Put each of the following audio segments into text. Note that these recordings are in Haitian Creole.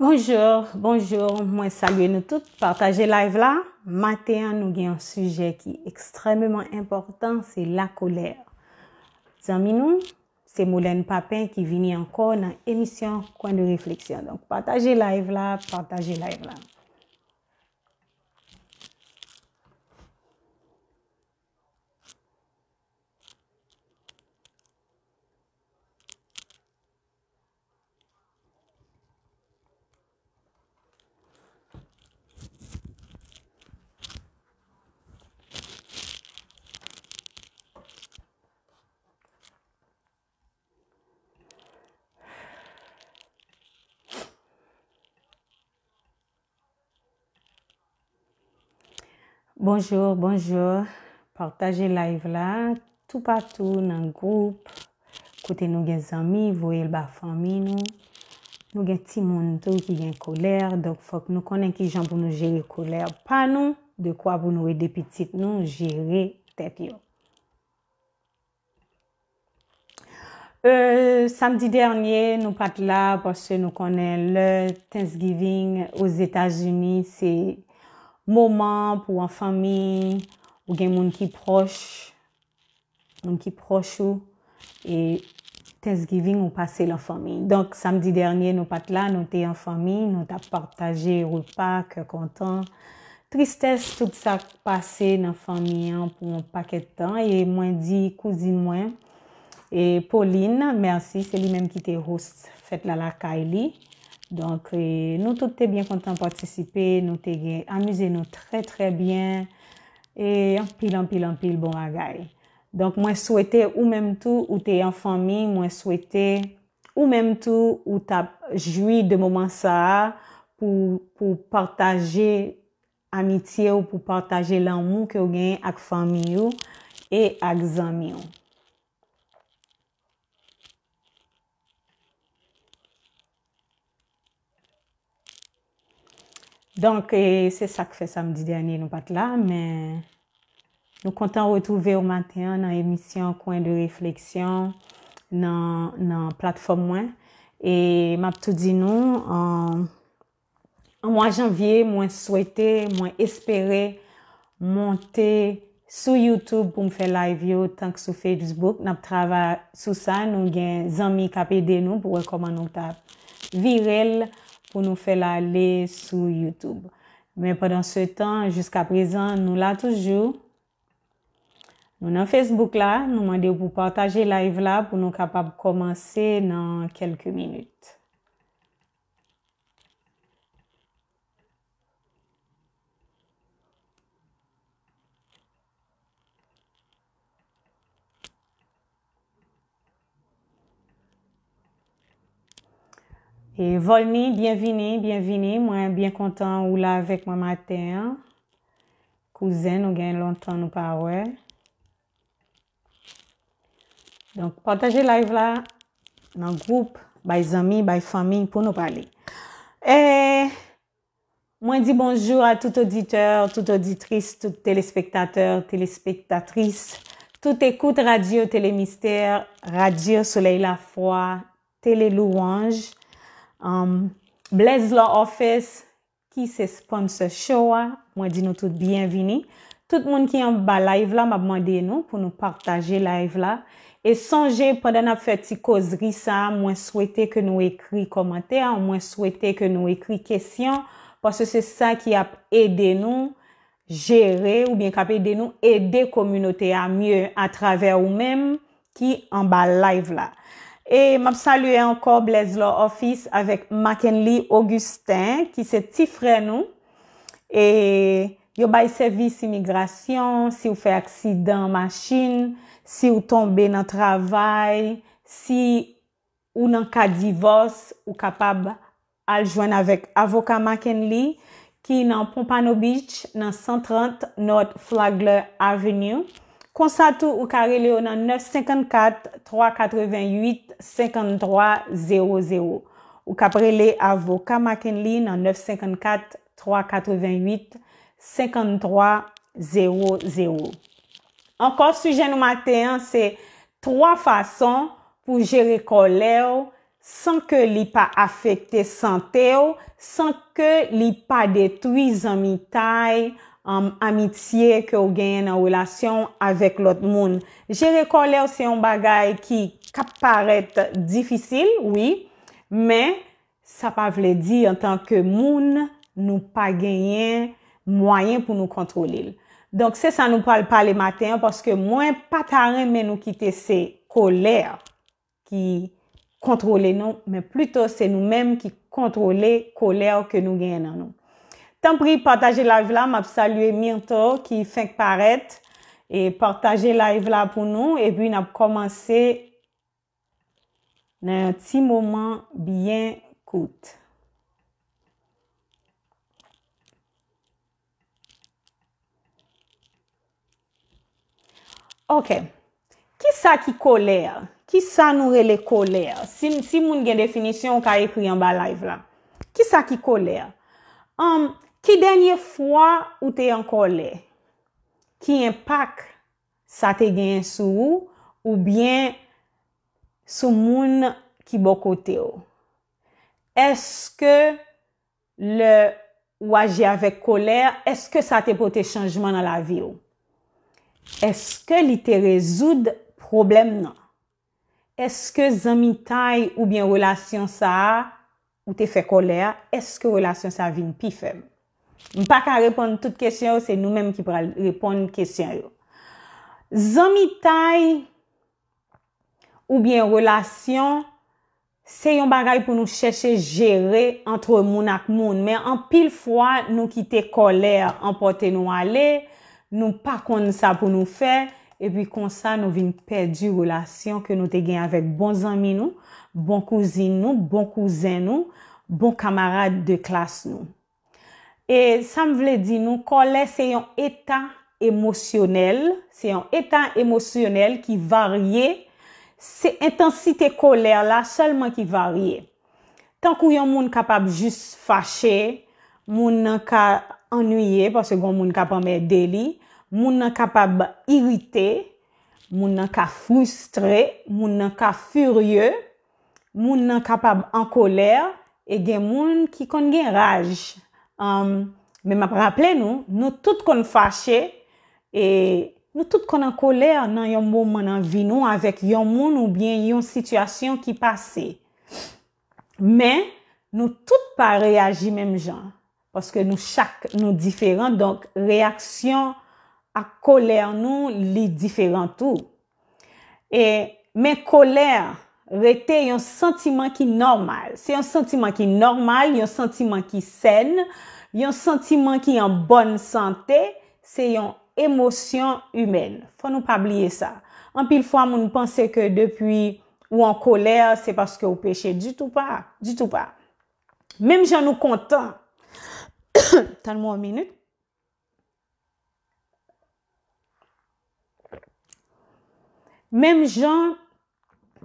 Bonjour, bonjour, mwen saluè nou tout, partajè live la, mater nou gen yon sujè ki ekstremèman important, se la kolèr. Zanminou, se Moulène Papin ki vini ankon nan emisyon Kwan de Refleksyon, donk partajè live la, partajè live la. Bonjou, bonjou, partaje live la, tou patou nan goup, kote nou gen zami, voye lba fami nou, nou gen ti moun tou ki gen koler, dok fok nou konen ki jan pou nou jere koler pa nou, de kwa pou nou e depetit nou jere tep yo. Euh, samedi dernyen nou pat la, pwase nou konen le Thanksgiving ouz Etas Unis se... Moman pou an fami, ou gen moun ki proche, moun ki proche ou, e Tess Giving ou pase lan fami. Donk, samdi dernyen nou pat la, nou te an fami, nou ta partaje ou pak, kontan. Tristese tout sa pase nan fami an pou moun pak etan, e mwen di kouzin mwen. E Pauline, mersi, se li menm ki te host fet lalaka e li. Donk euh, nou bon tout te byen kontan patisipe, nou te gen amuse nou tre tre byen e anpil anpil anpil bon agay. Donk mwen souwete ou menm tou ou te yon fami, mwen souwete ou menm tou ou ta jwi de moman sa a pou partaje amitye ou pou partaje lanmou ke gen ak fami yo e ak zami yo. Donk, se sak fe samdi danyen nou pat la, men nou kontan wotouve ou maten nan emisyon Kwen de Refleksyon nan platform mwen. E map tout di nou, an mwen janvye, mwen souwete, mwen espere, monte sou YouTube pou mwen fe live yo tank sou Facebook. Nap trava sou sa, nou gen zanmi kapede nou pou rekomman nou ta virel. pou nou fè la lè sou YouTube. Men, padan se tan, jiska prezan, nou la toujou. Nou nan Facebook la, nou mande ou pou pataje live la, pou nou kapab komanse nan kelke minute. E Volni, bienveni, bienveni, mwen bien kontan ou la vek mwen mater. Kouzen, nou gen lontan nou parwe. Donk, pataje live la nan group, bay zami, bay fami pou nou pale. E, mwen di bonjou a tout auditeur, tout auditris, tout telespektater, telespektatris, tout ekout radio, telemister, radio, soleil la fwa, telelou anj. Um, Blaise Law Office ki se sponsor show a Mwen di nou tout bienvini Tout moun ki an ba live la m ap mwande nou pou nou partaje live la E sonje pandan ap feti kozri sa Mwen souwete ke nou ekri komante a Mwen souwete ke nou ekri kesyon Pwase se sa ki ap ede nou jere Ou bien kapede nou ede komunote a Mwen souwete ki an ba live la E map salye anko Blaise Law Office avèk Maken Lee Augustin ki se ti fre nou. E yo bay servis imigrasyon, si ou fe aksidan maschin, si ou tombe nan travay, si ou nan ka divos ou kapab al jwen avèk avoka Maken Lee ki nan Pompano Beach nan 130 North Flagler Avenue. Konsatu ou ka rele ou nan 954-388-5300. Ou ka prele avoka Makenli nan 954-388-5300. Ankor sujen nou maten, se 3 fason pou jere kole ou, san ke li pa afekte sante ou, san ke li pa detwiz an mitay ou, an amitye ke ou genyen an wèlasyon avèk lòt moun. Jere kolèw se yon bagay ki kap paret difisil, wè, men sa pa vle di an tanke moun nou pa genyen mwayen pou nou kontrolil. Donk se sa nou pal palè maten, paske mwen pataren men nou kite se kolèw ki kontrolè nou, men pluto se nou menm ki kontrolè kolèw ke nou genyen an nou. Tan pri partaje live la, m ap salue Myrto ki feng paret. E partaje live la pou nou. E bi n ap komanse nan ti mouman byen kout. Ok. Ki sa ki koler? Ki sa noure le koler? Si moun gen definisyon, ka ekri yon ba live la. Ki sa ki koler? Amm. Ki denye fwa ou te an kolè? Ki empak sa te gen sou ou bien sou moun ki bokote ou? Eske le wajè avèk kolè, eske sa te pote chanjman nan la vi ou? Eske li te rezoud problem nan? Eske zanmi tay ou bien relasyon sa ou te fè kolè, eske relasyon sa vin pi fèm? M pa ka repon tout kèsyen yo, se nou menm ki pra repon kèsyen yo. Zon mi tay ou bien relasyon, se yon bagay pou nou chèche jere antre moun ak moun. Men an pil fwa nou kite kolèr, anpote nou ale, nou pa kon sa pou nou fè. E pi kon sa nou vin perdi relasyon ke nou te gen avèk bon zon mi nou, bon kouzin nou, bon kouzen nou, bon kamarade de klas nou. E sa m vle di nou, kolè se yon etan emosyonel, se yon etan emosyonel ki varye, se intensite kolè la, selman ki varye. Tan kou yon moun kapab jis fache, moun nan ka anuye, moun nan kapab irrite, moun nan ka frustre, moun nan ka furye, moun nan kapab an kolè, e gen moun ki kon gen raj. Um, men ap rappele nou, nou tout kon fache, e nou tout kon an koler nan yon moun man an vi nou, avèk yon moun ou bien yon situasyon ki pase. Men, nou tout pa reagi menm jan, paske nou chak nou diferan, donk reaksyon a koler nou li diferan tou. E, men koler, Vete, yon sentimen ki normal. Se yon sentimen ki normal, yon sentimen ki sen, yon sentimen ki yon bon sante, se yon emosyon yon emosyon yon emosyon yon emosyon. Fwa nou pa bliye sa. An pil fwa moun nou pense ke depi ou an koler, se paske ou peche di tout pa. Mem jan nou kontan. Tan moun a minit. Mem jan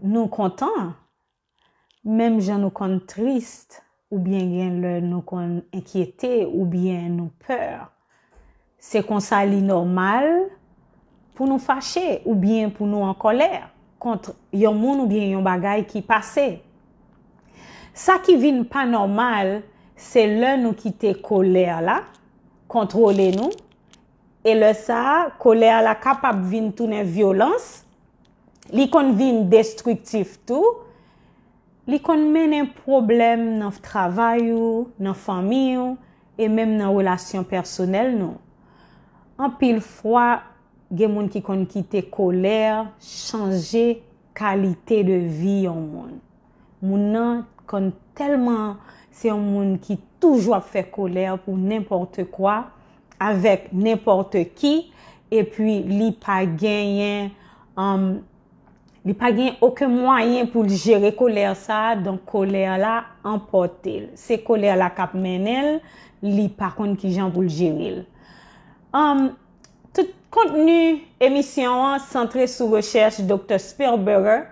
nou kontan, mem jan nou kon trist, ou bien gen lè nou kon enkyete ou bien nou peur. Se kon sa li normal, pou nou fache, ou bien pou nou an kolèr, kont yon moun ou bien yon bagay ki pase. Sa ki vin pa normal, se lè nou kite kolèr la, kontrole nou, e lè sa, kolèr la kapap vin toune violans, li kon vin destruktif tou, li kon men en problem nan f travay ou, nan fami ou, e menm nan relasyon personel nou. An pil fwa, gen moun ki kon kite koler, chanje kalite de vi yon moun. Moun nan kon telman, se yon moun ki toujwa fe koler pou niporte kwa, avek niporte ki, e pi li pa genyen an moun, Li pa gen yon ouke mwayen pou jere koler sa, don koler la anpote. Se koler la kap men el, li pa kon ki jan pou jere el. Um, tout kontenu emisyon an, sentre sou rechers Dr. Speerberger,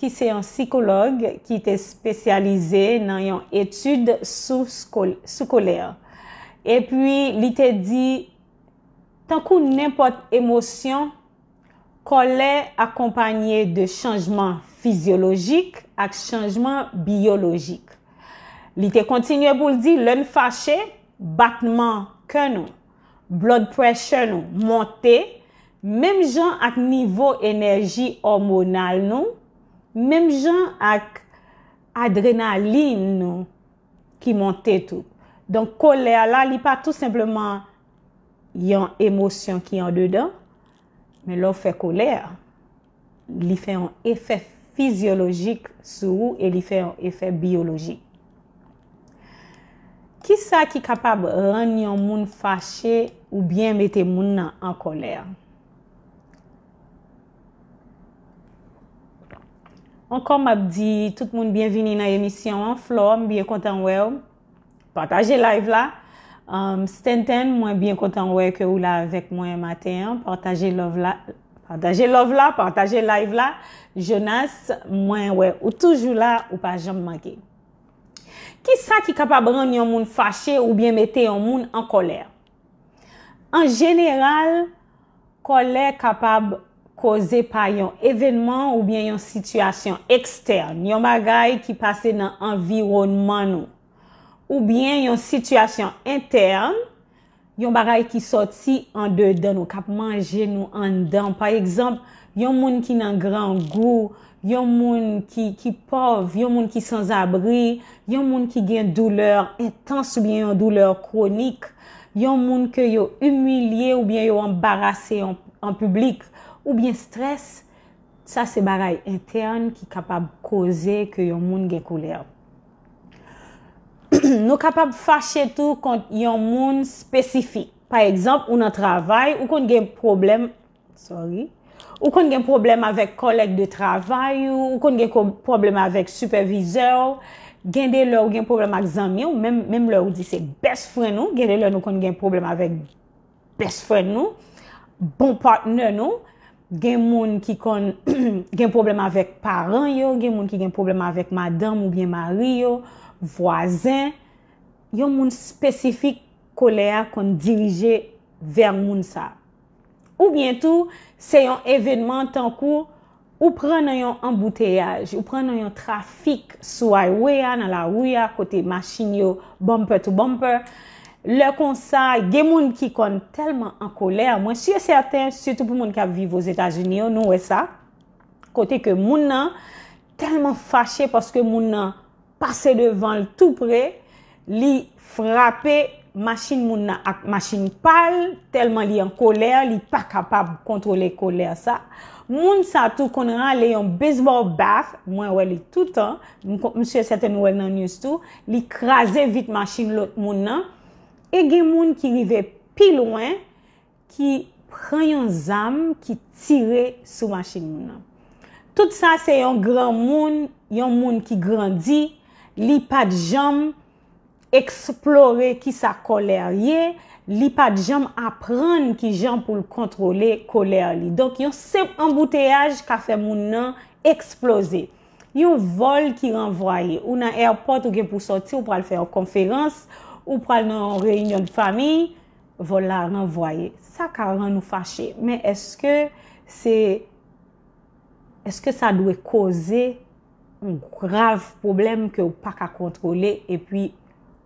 ki se yon psikolog, ki te spesyalize nan yon etude sou koler. E pi li te di, tankou n'impote emosyon, kolè akompanyè de chanjman fizyolojik ak chanjman biyolojik. Li te kontinyè pou ldi, lèn fache, batman kè nou, blood pressure nou monte, mèm jan ak nivou enerji hormonal nou, mèm jan ak adrenalin nou ki monte tou. Don kolè ala li pa tout simplement yon emosyon ki yon dedan, Men lò fè kolèr, li fè yon efè fizyologik sou ou e li fè yon efè biologik. Ki sa ki kapab ranyon moun fache ou byen metè moun nan an kolèr? Ankon mabdi, tout moun byen vini nan emisyon an flò, mbiye kontan wèw, pataje live la. Um, Stenten, mwen byen kontan wey ke ou la vek mwen Mateyan, partaje love la, partaje live la, Jonas, mwen wey ou toujou la ou pa jom magi. Ki sa ki kapab ran yon moun fache ou bien mette yon moun an koler? An jeneral, koler kapab koze pa yon evenman ou bien yon situasyon ekstern, yon bagay ki pase nan anvironman nou. Ou bien yon situasyon interne, yon baray ki soti an de dan ou kap manje nou an dan. Par exemple, yon moun ki nan gran gou, yon moun ki pov, yon moun ki sans abri, yon moun ki gen douleur intense ou bien yon douleur kronik, yon moun ke yo umilye ou bien yo ambarase en publik ou bien stres, sa se baray interne ki kapab koze ke yon moun gen kouleb. Nou kapap fache tou kont yon moun spesifi. Par ekzamp, ou nan travay, ou kon gen problem... Sorry. Ou kon gen problem avek kolek de travay ou kon gen problem avek supervizeur. Gen de lor ou gen problem ak zami ou menm lor ou di se bes fwen nou. Gen de lor nou kon gen problem avek bes fwen nou. Bon partner nou. Gen moun ki kon gen problem avek paran yo. Gen moun ki gen problem avek madame ou gen mari yo. Vwazen. yon moun spesifik kolè a kon dirije ver moun sa. Ou bientou, se yon evenman tan kou, ou pren nan yon embouteyaj, ou pren nan yon trafik sou aiwe ya, nan la ou ya, kotey machin yo, bumper to bumper, lè kon sa, gen moun ki kon telman an kolè a, mwen siye certain, siye tout pou moun ki ap vive ou Etat-Unis yo, nou wè sa, kotey ke moun nan, telman fache paske moun nan, pasey devan l tout prey, li frape masin moun ak masin pal, telman li an koler, li pa kapab kontrole koler sa. Moun sa tou konran le yon bezbo baf, mwen wè li toutan, msye seten wè nan yos tou, li krasè vit masin lot moun nan, ege moun ki rive pi louen, ki pran yon zam, ki tire sou masin moun nan. Tout sa se yon gran moun, yon moun ki grandi, li pat jam, eksplore ki sa kolerye, li pa di jom apren ki jom pou l kontrole kolerye. Donk yon se mbouteyaj ka fe moun nan eksplose. Yon vol ki renvoye. Ou nan airport ou gen pou soti, ou pral fe yon konferans, ou pral nan reynyon di fami, vol la renvoye. Sa ka ran nou fache. Men eske sa dwe koze yon grav problem ke ou pa ka kontrole e pi yon...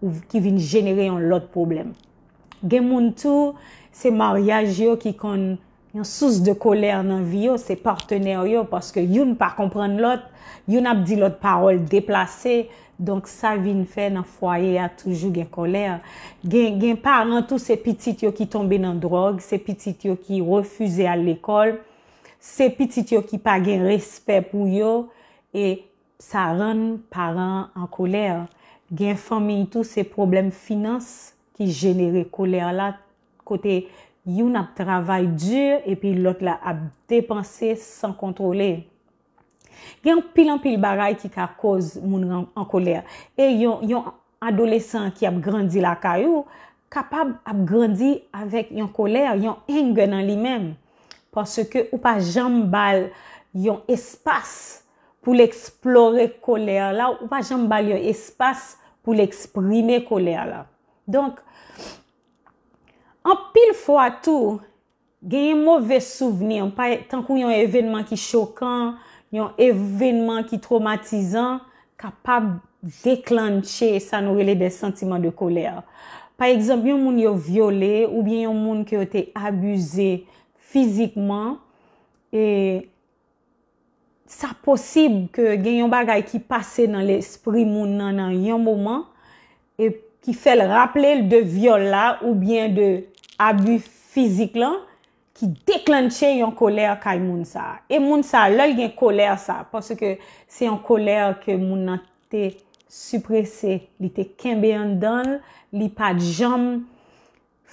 ou ki vin jenere yon lot problem. Gen moun tou, se maryaj yo ki kon yon sous de koler nan vi yo, se partener yo, paske yon pa komprende lot, yon ap di lot parol deplase, donk sa vin fe nan fwaye ya toujou gen koler. Gen paran tou se pitit yo ki tombe nan drog, se pitit yo ki refuze al lekol, se pitit yo ki pa gen respet pou yo, e sa ran paran an koler yo. gen fami tou se problem finans ki jenere kolèr la, kote yon ap travay dure, epi lot la ap depansè san kontrole. Gen pilan pil baray ki ka koz moun an kolèr, e yon adolesan ki ap grandi la ka yon, kapab ap grandi avèk yon kolèr, yon enge nan li men, parce ke ou pa jambal yon espas pou l'eksplore kolè a la ou pa jambal yon espas pou l'eksprime kolè a la. Donk, an pil fwa tou, genye mouve souveni an, tan kou yon evenman ki chokan, yon evenman ki traumatizan, kapab deklanche sa nou rele de sentiman de kolè a la. Par exemple, yon moun yo viole ou bien yon moun ki yo te abuze fizikman e... Sa posib ke gen yon bagay ki pase nan l'espri moun nan nan yon mouman e ki fel rapple de viol la ou bien de abu fizik lan ki deklanche yon koler kay moun sa. E moun sa, lal gen koler sa parce ke se yon koler ke moun nan te suprese li te kembe yon dan, li pa jam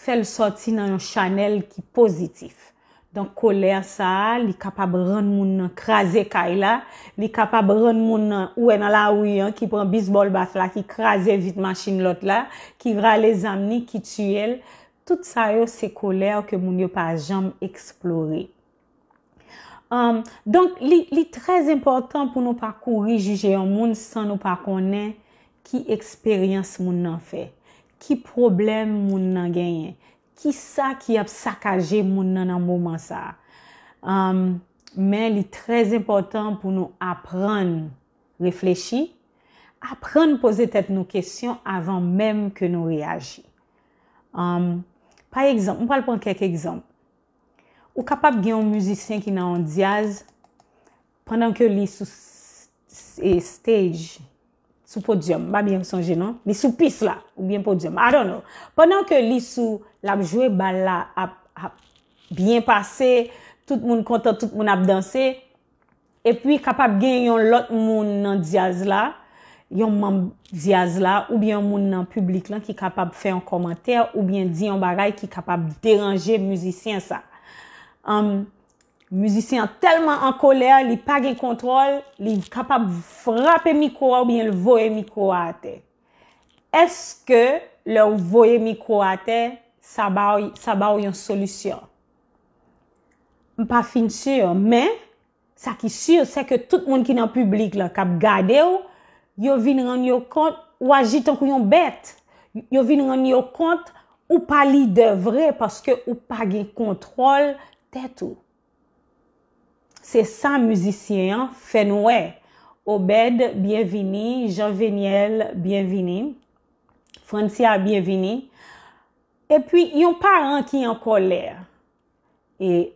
fel soti nan yon chanel ki pozitif. Don kolèr sa, li kapab rèn moun nan krasè kaj la, li kapab rèn moun nan ouè nan la ouyè, ki prèn bisbol bat la, ki krasè vit machin lot la, ki vra le zamni, ki tüèl. Tout sa yo se kolèr ke moun yo pa jamb eksplore. Don li, li trèz important pou nou pa kouri juje yon moun san nou pa konè ki eksperyans moun nan fè, ki problem moun nan genye. Ki sa ki ap sakaje moun nan an mouman sa? Um, men li trez important pou nou apren reflechi, apren pose tet nou kesyon avan menm ke nou reagi. Um, pa ekzamp, mou pal pon kek ekzamp. Ou kapap gen yon mouzisyen ki nan an diaz, pandan ke li sou e stage, Sou podyom, ba bi yon sonje non? Mi sou pis la, ou bi yon podyom, I don't know. Pendan ke li sou lap jwe bal la ap, ap, ap, biyen pase, tout moun kontan, tout moun ap danse, e pi kapap gen yon lot moun nan diaz la, yon moun diaz la, ou bi yon moun nan publik la ki kapap fe yon komantèr, ou bi yon diyon baray ki kapap deranje mouzisyen sa. Amm. Um, Muzisyen telman an kolè, li pa gen kontrol, li kapap frape mikro a ou byen l voe mikro a te. Eske l voe mikro a te, sa ba ou yon solusyon? M pa finchè yo, men, sa ki chè yo, seke tout moun ki nan publik la kap gade yo, yo vin ranyo kont wajit an kou yon bet, yo vin ranyo kont ou pa li devre, paske ou pa gen kontrol tet ou. Se sa müzisyen fè nouè. Obed, bienvini. Jean Véniel, bienvini. Francia, bienvini. E pwi, yon paren ki yon kolèr. E,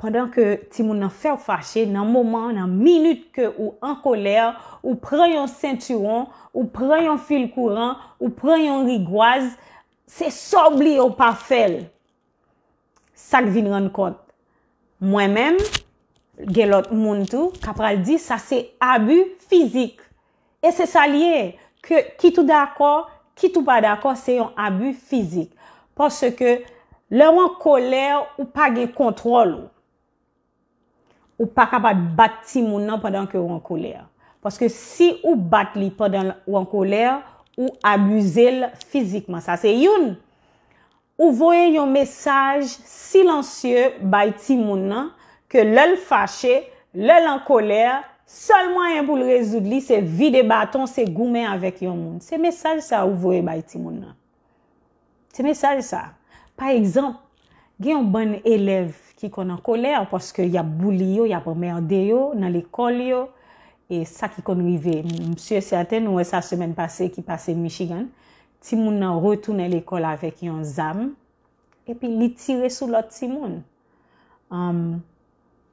pandan ke ti moun an fè ou fache, nan mouman, nan minute ke ou an kolèr, ou pre yon senturon, ou pre yon fil kouran, ou pre yon rigwaz, se sobli ou pa fèl. Sak vin ren kont. Mwen mèm, Gelot moun tou, kapral di, sa se abu fizik. E se sa liye, ki tou d'akor, ki tou pa d'akor, se yon abu fizik. Pase ke le wan koler, ou pa ge kontrol ou. Ou pa kapat bat ti moun nan pandan ke wan koler. Pase ke si ou bat li pandan wan koler, ou abu zel fizikman. Sa se yon, ou voye yon mesaj silansye bay ti moun nan, ke lèl fache, lèl an kolèr, solmwa yon pou l rezoud li, se vide baton, se goumen avèk yon moun. Se mesaj sa ouvou e bay timoun nan. Se mesaj sa. Par exemple, gen yon ban elev ki kon an kolèr, poske yon bouli yo, yon pomèr de yo, nan l'ekol yo, e sa ki kon wive, msye sè atè nou wè sa semen pase ki pase Michigan, timoun nan retounen l'ekol avèk yon zam, epi li tire sou lot timoun. Amm, um,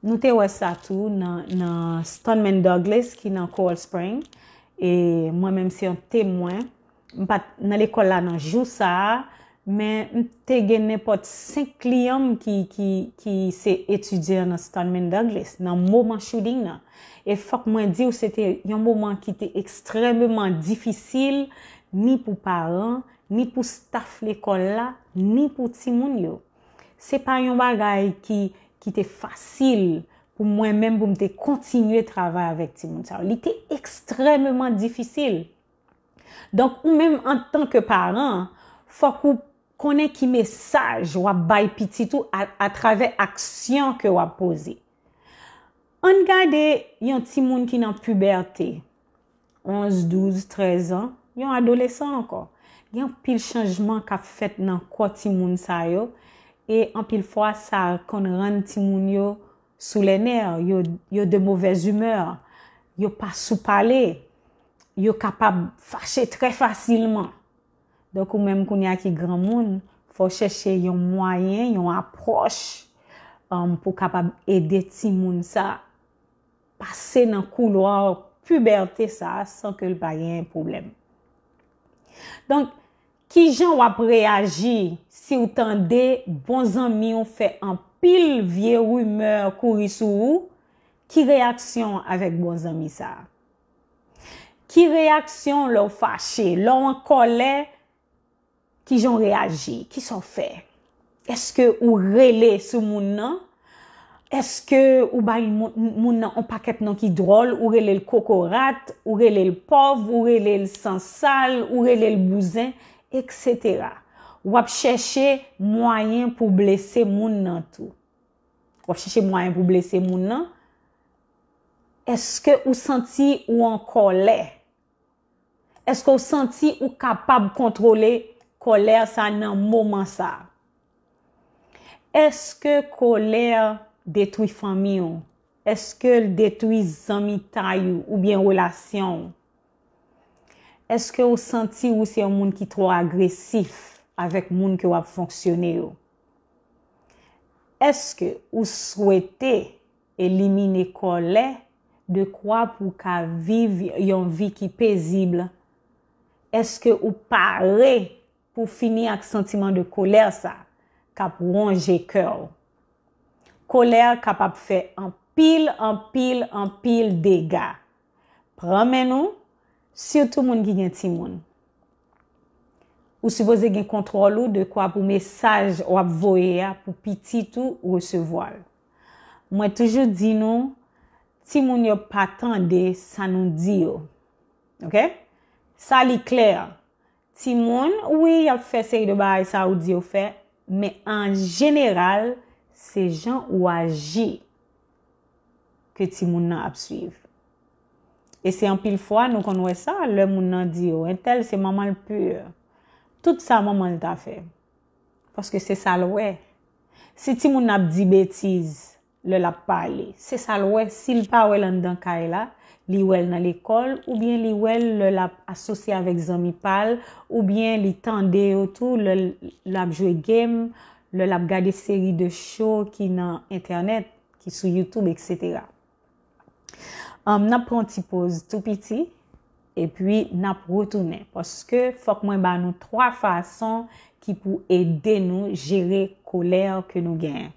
Nou te wè satou nan Stoneman Douglas ki nan Coral Spring, e mwen mèm se yon temwen, mwen pat nan l'ekol la nan jou sa, men mwen te gen nepot 5 liyom ki se etudye nan Stoneman Douglas, nan mouman chouding nan. E fòk mwen di ou se te yon mouman ki te ekstremèman difisil, ni pou paran, ni pou staff l'ekol la, ni pou timoun yo. Se pa yon bagay ki... ki te fasil pou mwen menm pou mte kontinye travay avèk ti moun sa yo. Li te ekstremèman difisil. Donk ou menm an tanke paran, fòk ou konen ki mesaj wap bay piti tou a travè aksyon ke wap pose. Angade yon ti moun ki nan pubertè, 11, 12, 13 an, yon adolesan anko. Yon pil chanjman ka fèt nan kwa ti moun sa yo, E anpil fwa sa kon ren ti moun yo sou lè nèr, yo de mouvez humèr, yo pa sou pale, yo kapab fache trè fasilman. Donkou mèm koun ya ki gran moun, fò chèche yon mwayen, yon aproche um, pou kapab ede ti moun sa. Pase nan kouloar pubertè sa, san ke l pa yon poublem. Donk. Ki jan wap reagi si ou tan de bonzami ou fe an pil vie rumeur kouri sou ou? Ki reaksyon avek bonzami sa? Ki reaksyon lou fache? Lou an kole? Ki jan reagi? Ki son fe? Eske ou rele sou moun nan? Eske ou bay moun nan an paket nan ki drol? Ou rele l kokorat? Ou rele l pov? Ou rele l sansal? Ou rele l bouzen? ou ap chèche mwayen pou blèse moun nan tou. Ou ap chèche mwayen pou blèse moun nan. Eske ou santi ou an kolè? Eske ou santi ou kapab kontrole kolè sa nan mouman sa? Eske kolè detoui fami ou? Eske detoui zami tay ou ou bien relasyon ou? Eske ou senti ou se yon moun ki tro agresif avèk moun ki wap fonksyonè yo? Eske ou swete elimine kolè de kwa pou ka viv yon vi ki pezibl? Eske ou pare pou fini ak sentiman de kolè sa ka pou ronje kèl? Kolè kap ap fè anpil, anpil, anpil dega. Promen nou, Siyo tou moun gen timoun. Ou si voze gen kontrol ou de kwa pou mesaj ou ap voye a pou pitit ou recevo al. Mwen toujou di nou, timoun yo patande sa nou di yo. Ok? Sa li kler. Timoun, oui ap fesey de bay sa ou di yo fe, me an jeneral se jan ou aji ke timoun nan ap suyv. E se an pil fwa nou kon wè sa, lè moun nan diyo, oh, entel se mamal pur. Tout sa mamal ta fè. Paske se sal wè. Se ti moun ap di betiz, lè l'ap pale. Se sal wè, si l'pa wè l'an dan ka e la, li wè l nan l'ekol, ou bien li wè l l'ap asosye avèk zami pale, ou bien li tende otou, lè l ap jwe game, lè l ap gade seri de show ki nan internet, ki sou YouTube, etc. Ou bien li tende otou, lè l ap jwe game, lè l ap gade seri de show ki nan internet, ki sou YouTube, etc. Am nap pranti poz tou piti, epwi nap rotounen, poske fok mwen ba nou 3 fason ki pou ede nou jere kolèr ke nou gen.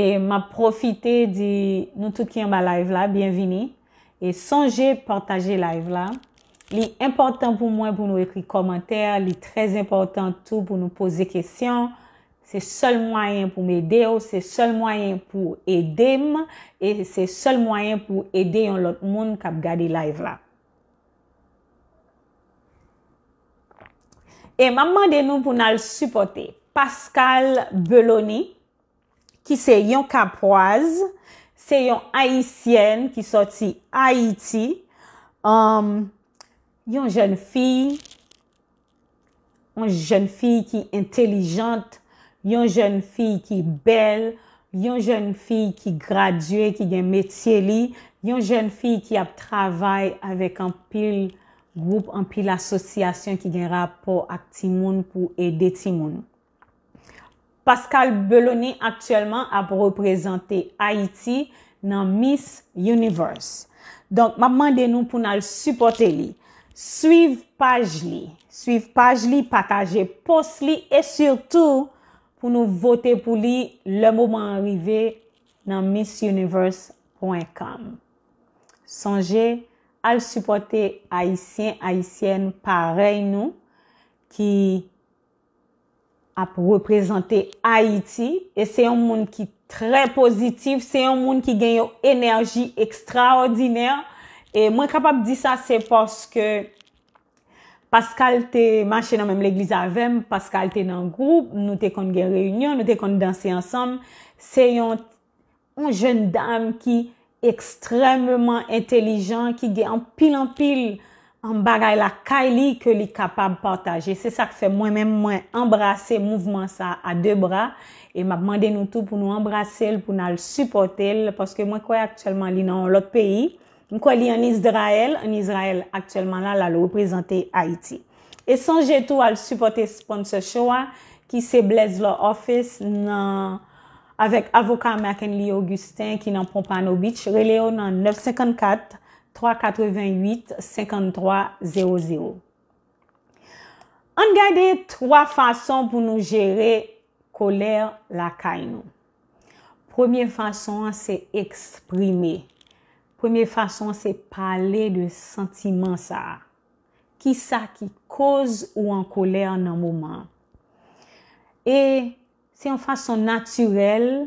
E map profite di nou tout ki an ba live la, bienvini, e sonje partaje live la, li important pou mwen pou nou ekri komantèr, li très important tout pou nou pose kèsyan, Se sol mwayen pou mèdè ou, se sol mwayen pou edèm, e se sol mwayen pou edè yon lot moun kap gadi live la. E mamman de nou pou nan l'supote, Pascal Beloni, ki se yon kapwaz, se yon Haitienne ki soti Haiti, um, yon jen fyi, yon jen fyi ki entelijante, Yon jen fi ki bel, yon jen fi ki gradye ki gen metye li. Yon jen fi ki ap travay avèk an pil group, an pil asosyasyon ki gen rapo ak timoun pou edè timoun. Pascal Beloni aktyèlman ap reprezentè Haiti nan Miss Universe. Donk, mapman den nou pou nan supportè li. Suiv page li. Suiv page li, patajè post li, e sirtou... pou nou vote pou li le mouman arrive nan missuniverse.com. Sanje al supporte Haitien, Haitien parey nou, ki ap reprezenté Haiti, e se yon moun ki trey pozitif, se yon moun ki genyo enerji ekstraordinèr, e mwen kapap di sa se poske Pascal te mache nan menm l'eglize avem, Pascal te nan groub, nou te kon gen reyunyon, nou te kon dansi ansom, se yon un jen dam ki ekstremman entelijan, ki gen an pil an pil an bagay la kaili ke li kapab pataje. Se sa ke fe mwen menm mwen embrase mouvman sa a de bra, e m ap mande nou tou pou nou embrase el, pou nou al supporte el, paske mwen kwe aktselman li nan lot peyi, Mkwa li an Izrael, an Izrael aktuelman la la le reprezenté Haiti. E sanje tou al supote sponsor chewa ki se blèz le office nan, avèk avokat Makenly Augustin ki nan Pompano Beach, releyo nan 954-388-5300. An gade troa fason pou nou jere kolèr la kay nou. Premier fason se eksprime. Premye fason se pale de sentimen sa. Ki sa ki koz ou an kolè an an mouman. E se yon fason naturel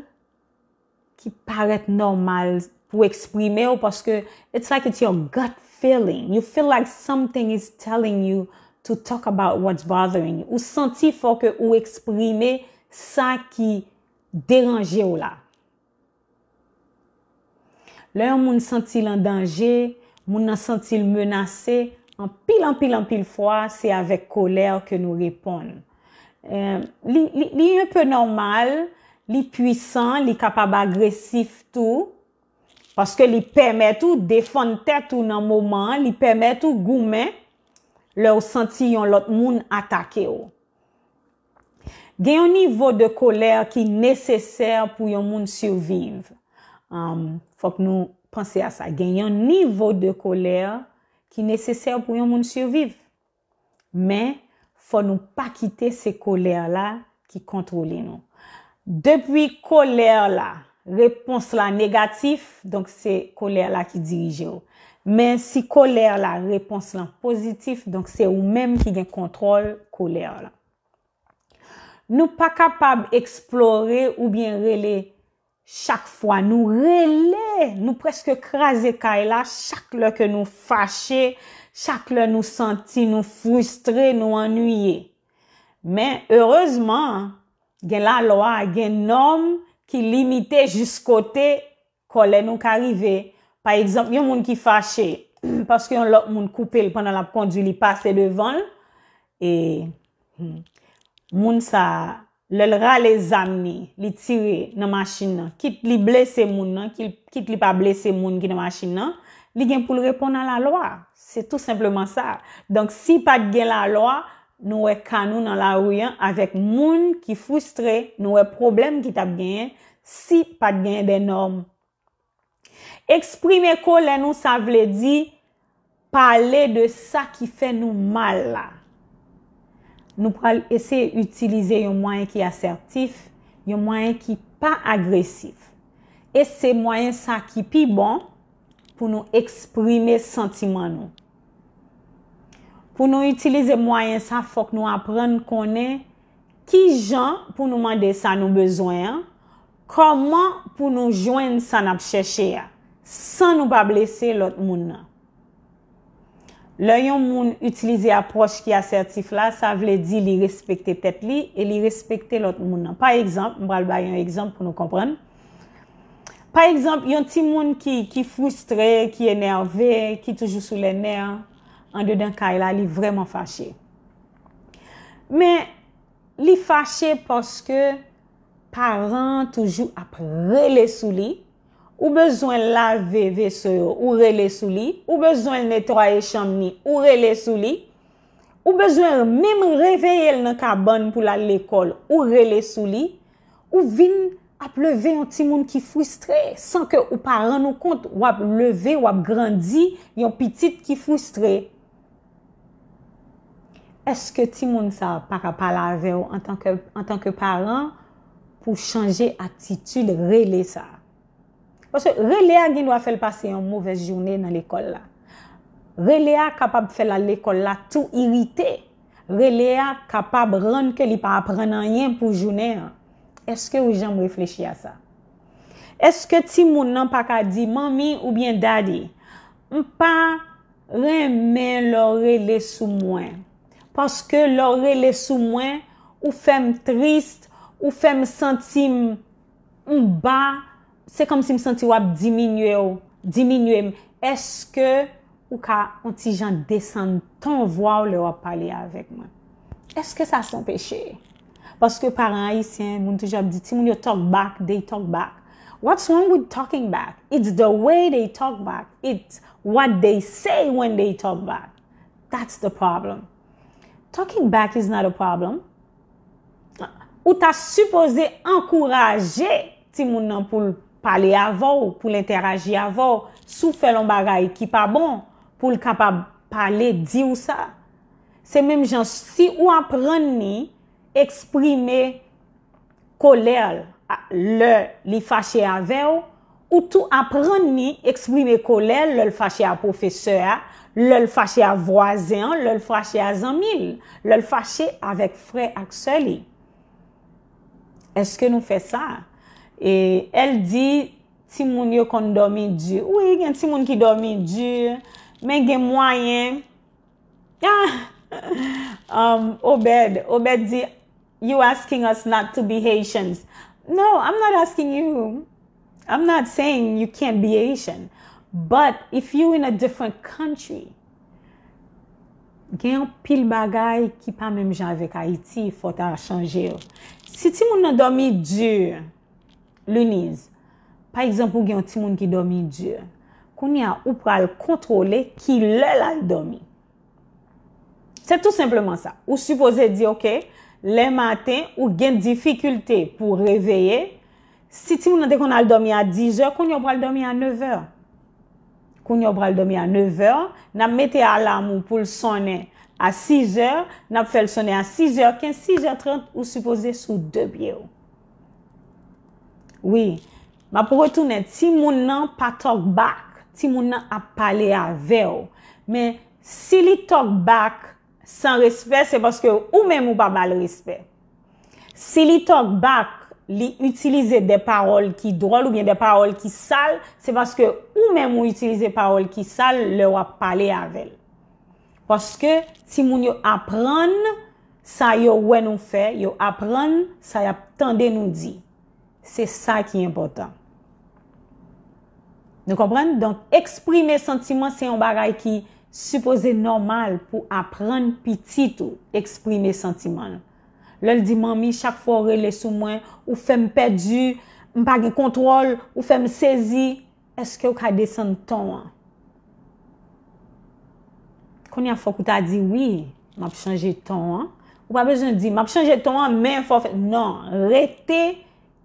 ki paret normal pou eksprime ou poske it's like it's your gut feeling. You feel like something is telling you to talk about what's bothering you. Ou senti fò ke ou eksprime sa ki deranje ou la. Lè yon moun sentil an danje, moun an sentil menase, an pil an pil an pil fwa, se avèk kolèr ke nou repon. Li yon pè normal, li pwisan, li kapab agresif tou, paske li pèmèt ou defon tèt ou nan mouman, li pèmèt ou goumen, lè ou senti yon lot moun atake ou. Gè yon nivou de kolèr ki nesesèr pou yon moun surviv. Um, fòk nou panse a sa, gen yon nivou de kolèr ki nesesè pou yon moun surviv. Men, fò nou pa kite se kolèr la ki kontrole nou. Depi kolèr la, repons la negatif, donk se kolèr la ki dirije ou. Men, si kolèr la repons lan pozitif, donk se ou menm ki gen kontrole kolèr la. Nou pa kapab eksplore ou bien rele... Chak fwa nou rele, nou preske kraze kaila, chak lè ke nou fache, chak lè nou senti, nou frustre, nou anuye. Men, heurezman, gen la loa, gen nom ki limite jis kote kolè nou karive. Par ekzamp, yon moun ki fache, paske yon lop moun koupel pandan la pkondjou li pase devan. E, hmm, moun sa... Le lra le zamne, li tire nan machin nan, kit li blese moun nan, kit li pa blese moun ki nan machin nan, li gen pou le repon nan la loa. Se tout simplement sa. Donk si pat gen la loa, nou e kanou nan la ouyan, avek moun ki frustre, nou e problem ki tap gen, si pat gen den norm. Eksprime ko le nou sa vle di, pale de sa ki fe nou mal la. Nou pral ese utilize yon mwayen ki asertif, yon mwayen ki pa agresif. Ese mwayen sa ki pi bon pou nou eksprime sentiman nou. Pou nou utilize mwayen sa fok nou apren konen ki jan pou nou mande sa nou bezwen, koman pou nou jwen san ap cheshe ya, san nou pa blese lot moun nan. Le yon moun utilize aproche ki asertif la, sa vle di li respekte pet li, e li respekte lot moun nan. Par ekzamp, mbral ba yon ekzamp pou nou kompren. Par ekzamp, yon ti moun ki frustre, ki enerve, ki toujou sou le ner, an dedan kaila, e li vreman fache. Me, li fache poske paran toujou ap rele sou li, Ou bezwen lave veseyo ou rele souli? Ou bezwen netoye chamni ou rele souli? Ou bezwen mime reveye l nan ka ban pou la lekol ou rele souli? Ou vin ap leve yon timoun ki frustre? San ke ou paran nou kont wap leve, wap grandi yon pitit ki frustre? Eske timoun sa para palave yo an tanke paran pou chanje atitude rele sa? Pwese relea gen wafel pase yon mouvez jounen nan l'ekol la. Relea kapab fel al l'ekol la tou irité. Relea kapab ron ke li pa aprenan yon pou jounen. Eske ou jan mou reflechi a sa? Eske ti moun nan pak a di mami ou bien dadi? Mpa remen lor rele sou mwen. Pwese ke lor rele sou mwen ou fem trist, ou fem sentim mba mwen. Se kom si mi santi wap diminuye ou, diminuye m, eske ou ka onti jan desan ton vwa ou le wap pali avek man? Eske sa son peche? Paske paran a yi sien, moun toujab di, ti moun yo talk back, dey talk back. What's wrong with talking back? It's the way they talk back. It's what they say when they talk back. That's the problem. Talking back is not a problem. Ou ta suppose ankouraje ti moun nan pou l' pale avou pou l'interagye avou, sou fè l'on bagay ki pa bon pou l'kapab pale di ou sa. Se mèm jan, si ou apren ni eksprime kolel li fache avè ou, ou tou apren ni eksprime kolel lè l'fache a profeseur, lè l'fache a vwazen, lè l'fache a zanmil, lè l'fache avèk fre akseli. Eske nou fè sa? E el di, ti moun yo kon dormi djur. Ou e gen ti moun ki dormi djur. Men gen mwayen. Ah! Um, Obed. Obed di, you asking us not to be Haitians. No, I'm not asking you. I'm not saying you can't be Haitian. But if you in a different country. Gen yon pil bagay ki pa menm jan vek Haiti. Fota a chanje yo. Si ti moun yo dormi djur. Le niz, pa ekzampou gen yon timoun ki domi djur, koun ya ou pral kontrole ki lèl al domi. Se tout simplement sa, ou supose di ok, lè maten ou gen difikulte pou reveye, si timoun an de kon al domi a 10 jèr, koun yo pral domi a 9 jèr. Koun yo pral domi a 9 jèr, nan mette alarm ou pou l sonen a 6 jèr, nan pou fè l sonen a 6 jèr, ken 6 jèr 30 ou supose sou 2 biye ou. Oui, ma pou retounen, ti moun nan pa tok bak, ti moun nan ap pale ave ou. Men, si li tok bak san respet, se baske ou men mou pa pale respet. Si li tok bak li utilize de parol ki drol ou bien de parol ki sal, se baske ou men mou utilize parol ki sal, lor ap pale ave ou. Baske, ti moun yo apran, sa yo wè nou fe, yo apran, sa yo ap tende nou di. Se sa ki impotant. Nou kompren? Donk eksprime sentiman se yon bagay ki supose normal pou apren pitit ou eksprime sentiman. Lèl di mami, chak fore le sou mwen, ou fe m pedu, m pa ge kontrol, ou fe m sezi, eske ou ka desen ton an? Koni a fokou ta di, oui, m ap chanje ton an. Ou pa bezon di, m ap chanje ton an, men fokou, nan, rete,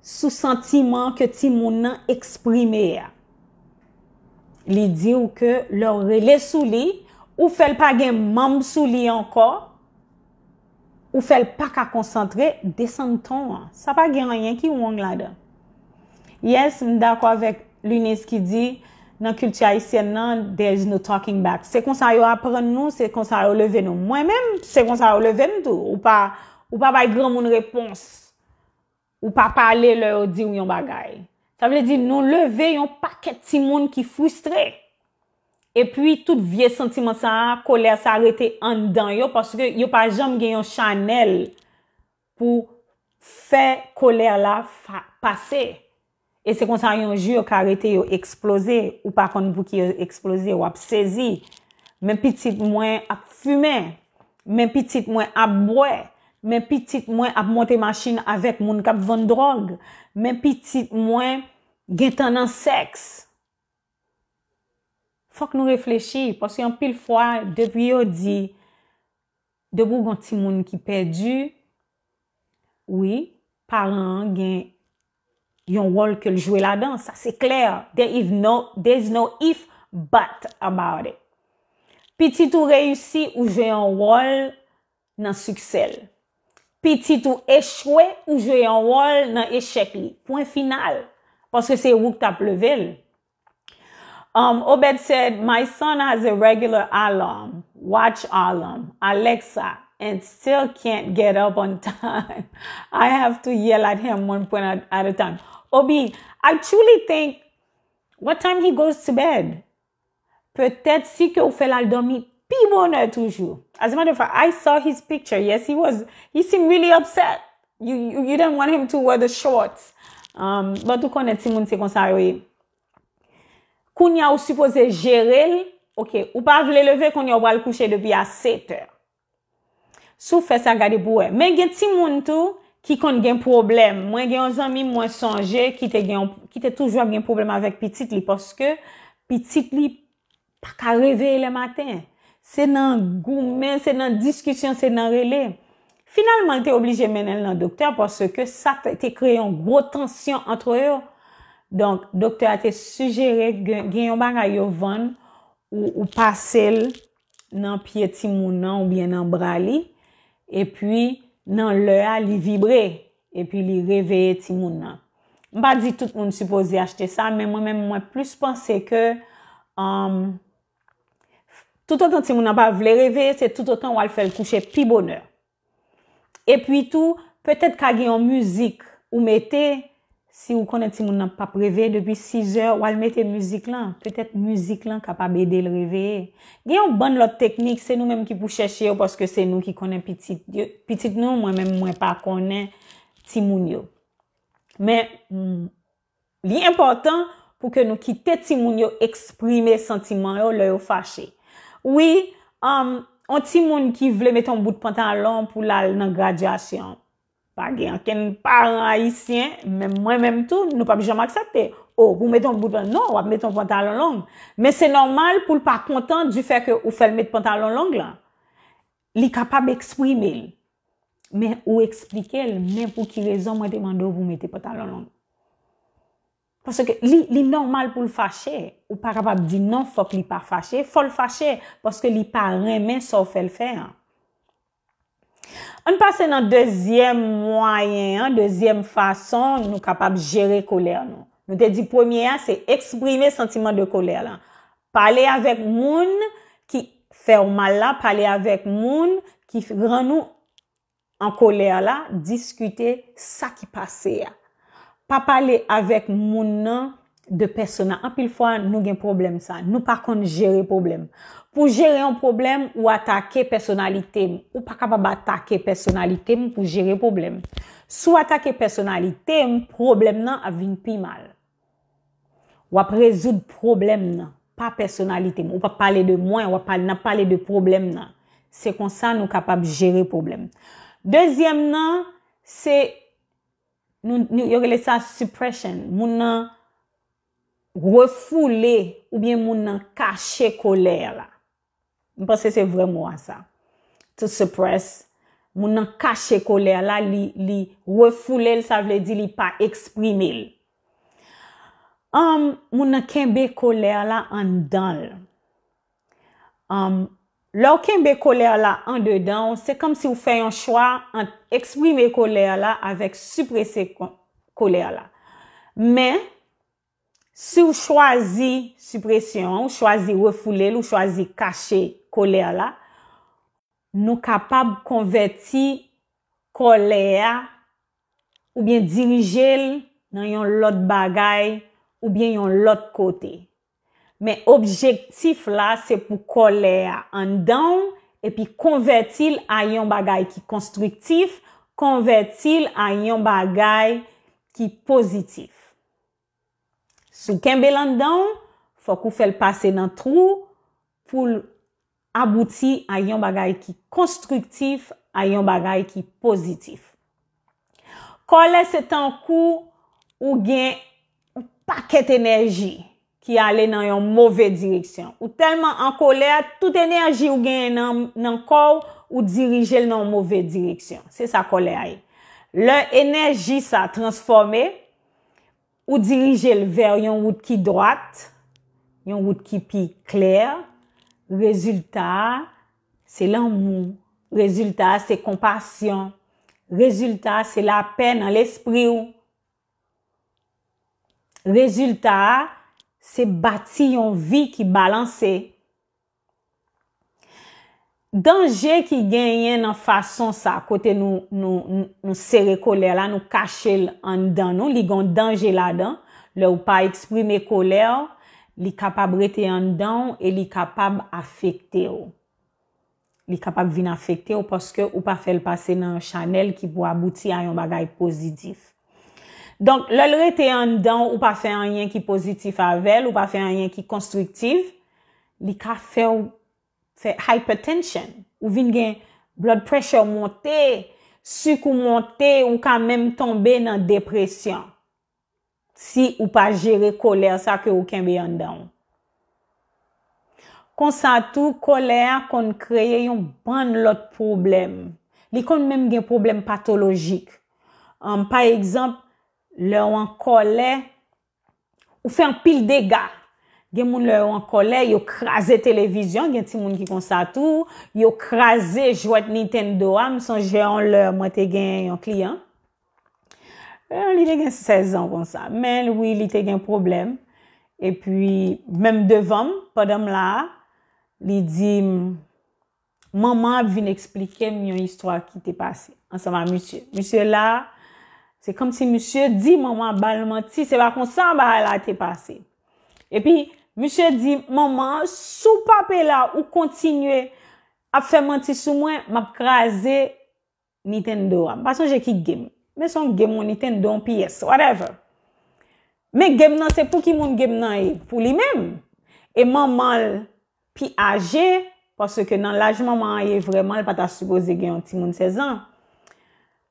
sou sentiman ke ti moun nan eksprime ya. Li di ou ke lor rele sou li, ou fel pa gen mam sou li anko, ou fel pa ka konsantre, desan ton an. Sa pa gen an yen ki wong la da. Yes, nda kwa vek lunis ki di, nan kulti aisyen nan, dej nou talking back. Se kon sa yo apren nou, se kon sa yo leve nou. Mwen men, se kon sa yo leve nou tou. Ou pa bay groun moun repons. Ou pa pale lè ou di ou yon bagay. Ta vle di nou leve yon paket timoun ki frustre. E pi tout vie sentimen sa, kolè sa arete andan yo. Paske yo pa jom gen yon chanel pou fe kolè la pase. E se kon sa yon jyo ka arete yo eksplose ou pa kon bou ki yo eksplose ou ap sezi. Men pitit mwen ap fume, men pitit mwen ap bwe. men pitit mwen ap monte machin avèk moun kap von drog, men pitit mwen gen tan nan seks. Fok nou reflechi, pos yon pil fwa, depi yo di, debou ganti moun ki perdu, oui, paran gen yon rol ke ljouè la dan, sa se kler, there is no if but about it. Pitit ou reyusi ou jè yon rol nan suksel, Pi ti tou echwe ou jwe yon wol nan echek li. Poin final. Paske se yon wouk ta plevel. Um, Obed said, my son has a regular alarm. Watch alarm. Alexa. And still can't get up on time. I have to yell at him one point at a time. Obi, I truly think, what time he goes to bed? Petet si ke ou fe la l'domit. Pi bonè e toujou. As a matter of fact, I saw his picture. Yes, he was, he seemed really upset. You didn't want him to wear the shorts. Um, bon, tou konen ti moun se konsa we. Koun ya ou suppose jere li. Ok, ou pa vle leve kon yo wale kouche debi a 7. Sou fè sa gade bou we. Men gen ti moun tou ki kon gen problem. Mwen gen o zan mi mwen sonje ki te toujou gen problem avèk pi tit li poske pi tit li pa ka reveye le maten. Se nan goumen, se nan diskusyon, se nan rele. Finalman, te oblige menen nan doktor pwase ke sa te kreyon gro tansyon antro yo. Donk, doktor a te sujere gen yon bagay yo van ou pa sel nan pie timounan ou bien nan brali e pi nan le a li vibre e pi li reveye timounan. Mpa di tout moun suppose achete sa, men mwen mwen mwen plus panse ke... Euh, Tout otan ti moun nan pa vle reveye, se tout otan wale fel kouche pi boner. E pwi tou, petet ka genyon mouzik ou mette, si ou konen ti moun nan pa preveye depi 6 eur, wale mette mouzik lan. Petet mouzik lan ka pa bede lreveye. Genyon bon lot teknik, se nou menm ki pou cheshe yo, poske se nou ki konen pitit nou, mwen menm mwen pa konen ti moun yo. Men, mm, li important pou ke nou ki te ti moun yo eksprime sentimen yo, lè yo fache. Ou yi, an um, ti moun ki vle meton bout pantalon pou lal nan gradyasyon. Pa gen, ken par an haisyen, men mwen menm tou, nou pa bi jom aksepte. Ou, oh, pou meton bout pantalon? Non, wap meton pantalon long. Men se normal pou l pa kontan du fek ou fel met pantalon long la. Li kapab ekswime l. Men ou eksplike l, men pou ki rezon mwen demando ou meti pantalon long. Paske li nan non, mal pou l fache ou pa kapab di nan fok li pa fache. Fok l fache paske li pa remen sa ou fel fè an. An pase nan dezyen mwayen, dezyen fason nou kapab jere kolè an nou. Nou te di premier an, se eksprime sentimen de kolè an. Pale avèk moun ki fè ou mal la, pale avèk moun ki gran nou an kolè an la, diskute sa ki pase ya. pa pale avèk moun nan de personan. Anpil fwa, nou gen problem sa. Nou pa kon jere problem. Pou jere an problem, ou atake personalite m. Ou pa kapab atake personalite m pou jere problem. Sou atake personalite m, problem nan avin pi mal. Ou ap rezout problem nan, pa personalite m. Ou pa pale de moun, ou pa pale de problem nan. Se kon sa nou kapab jere problem. Dezyem nan, se Nou yo rele sa suppression. Moun nan refoule ou bien moun nan kache kolè la. Mwen pa se se vre mou a sa. To suppress. Moun nan kache kolè la. Li refoule, sa vle di li pa eksprime li. Um, moun nan kembe kolè la an dan. Moun um, nan kache kolè la an dan. Lò kèmbe kolè ala an dedan, se kom si ou fè yon chwa an eksprime kolè ala avèk supresè kolè ala. Mè, si ou chwazi supresyon, ou chwazi refoulèl, ou chwazi kache kolè ala, nou kapab konverti kolè ala ou bien dirijèl nan yon lot bagay ou bien yon lot kotey. Men objektif la se pou kole an dan epi konvertil a yon bagay ki konstruktif, konvertil a yon bagay ki pozitif. Sou kembe lan dan, fwa kou fel pase nan trou pou abouti a yon bagay ki konstruktif, a yon bagay ki pozitif. Kole se tan kou ou gen ou paket enerji. ki ale nan yon mouve direksyon. Ou telman an kolè, tout enerji ou gen nan kò, ou dirije l nan mouve direksyon. Se sa kolè ae. Le enerji sa transforme, ou dirije l ver yon wout ki drat, yon wout ki pi kler, rezultat, se lan mou. Rezultat, se kompasyon. Rezultat, se la pen nan l espri ou. Rezultat, Se bati yon vi ki balanse. Danje ki genyen nan fason sa, kote nou sere kolè la, nou kache an dan nou, li gon danje la dan, lè ou pa eksprime kolè ou, li kapab rete an dan, e li kapab afekte ou. Li kapab vin afekte ou, poske ou pa fel pase nan chanel ki pou abouti a yon bagay pozidif. Donk lèl rete yon dan ou pa fè anyen ki pozitif avel, ou pa fè anyen ki konstruktiv, li ka fè hypotension. Ou vin gen blod presyo montè, sukou montè, ou ka menm tombe nan depresyon. Si ou pa jere kolè sa ke ou ken bi yon dan. Kon sa tou, kolè kon kreye yon ban lot problem. Li kon menm gen problem patologik. Par exemple, lè wan kole, ou fè an pil dega. Gen moun lè wan kole, yo krasè televizyon, gen ti moun ki konsa tou, yo krasè jwèt Nintendo, am son jè an lè, mwen te gen yon kliyan. Lè gen 16 an konsa, men wè li te gen problem, e pi, menm devan, padan m la, li di, maman vini eksplike m yon histwa ki te pase. An sa mwa, mwen se la, Se kom ti msye di maman balman ti, se va konsan ba ala te pase. E pi msye di maman sou pape la ou kontinue ap fe manti sou mwen map kaze Nintendo am. Pason jè ki gem. Meson gemon Nintendo an pi yes, whatever. Me gem nan se pou ki moun gem nan e pou li menm. E maman pi age, pason ke nan laj maman e vreman pata souboze gen yon ti moun sezan.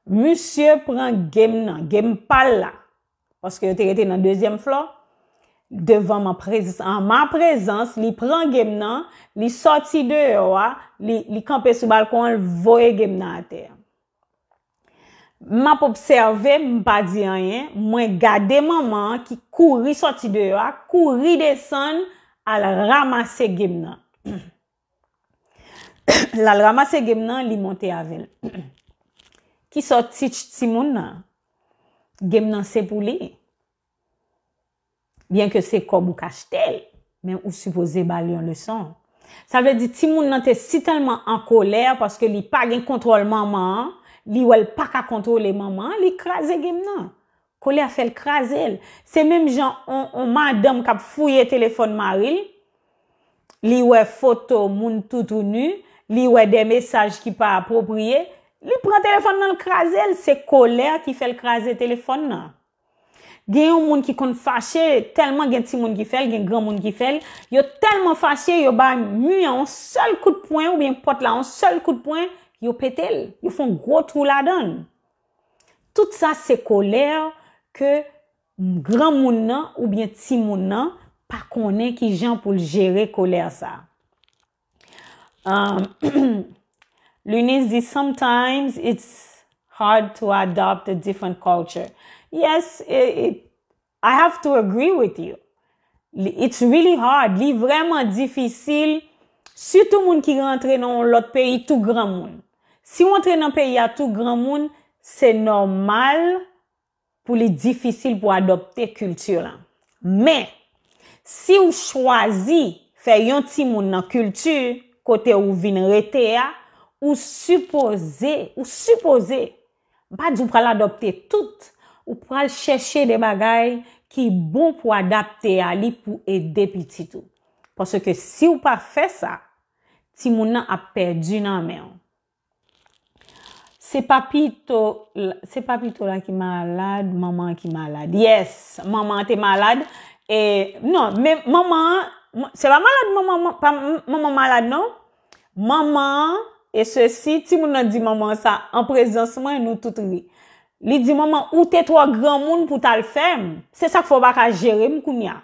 Monsye pran gem nan, gem pal la. Paske yo te gete nan dezyem flo. Devan ma prezans, li pran gem nan, li soti de yo a, ah, li kampe sou balkon, li voye gem nan a te. Map obseve, mpa di anye, mwen gade maman ki kouri soti de yo a, ah, kouri desan al ramase gem nan. La al ramase gem nan, li monte a vel. Ki sa titch ti moun nan? Gem nan se pou li? Bien ke se kob ou kastel, men ou si voze balyon le son. Sa ve di ti moun nan te si talman an koler, paske li pa gen kontrol maman, li wel pa ka kontrole maman, li kraze gem nan. Koler fel kraze el. Se menm jan, on man adem kap fouye telefon maril, li we foto moun tout ou nu, li we de mesaj ki pa apopriye, Li pran telefon nan l krasel, se koler ki fel krasel telefon nan. Gen yon moun ki kon fache, telman gen ti moun ki fel, gen gran moun ki fel, yo telman fache, yo ba mye an sol kou de poin, ou bien pot la an sol kou de poin, yo petel, yo fon gro trou la don. Tout sa se koler ke gran moun nan, ou bien ti moun nan, pa konen ki jan pou l jere koler sa. Ehm... Lounis di, sometimes it's hard to adopt a different culture. Yes, I have to agree with you. It's really hard. Li vreman difisil si tou moun ki rentre nan lot peyi tou gran moun. Si ou rentre nan peyi a tou gran moun, se normal pou li difisil pou adopte kultur lan. Me, si ou chwazi fe yon ti moun nan kultur kote ou vin rete ya, Ou suppose, ou suppose, bat jou pral adopte tout, ou pral chèche de bagay ki bon pou adapte a li pou edepi titou. Paske si ou pa fè sa, ti mounan ap perdi nan men. Se papito la ki malade, maman ki malade. Yes, maman te malade. Non, maman, se la malade maman, maman malade non? Maman, E sè si, ti moun nan di maman sa, an prezansman nou tout ri. Li di maman, ou te twa gran moun pou tal fem, se sa k fò bak a jere mkounya.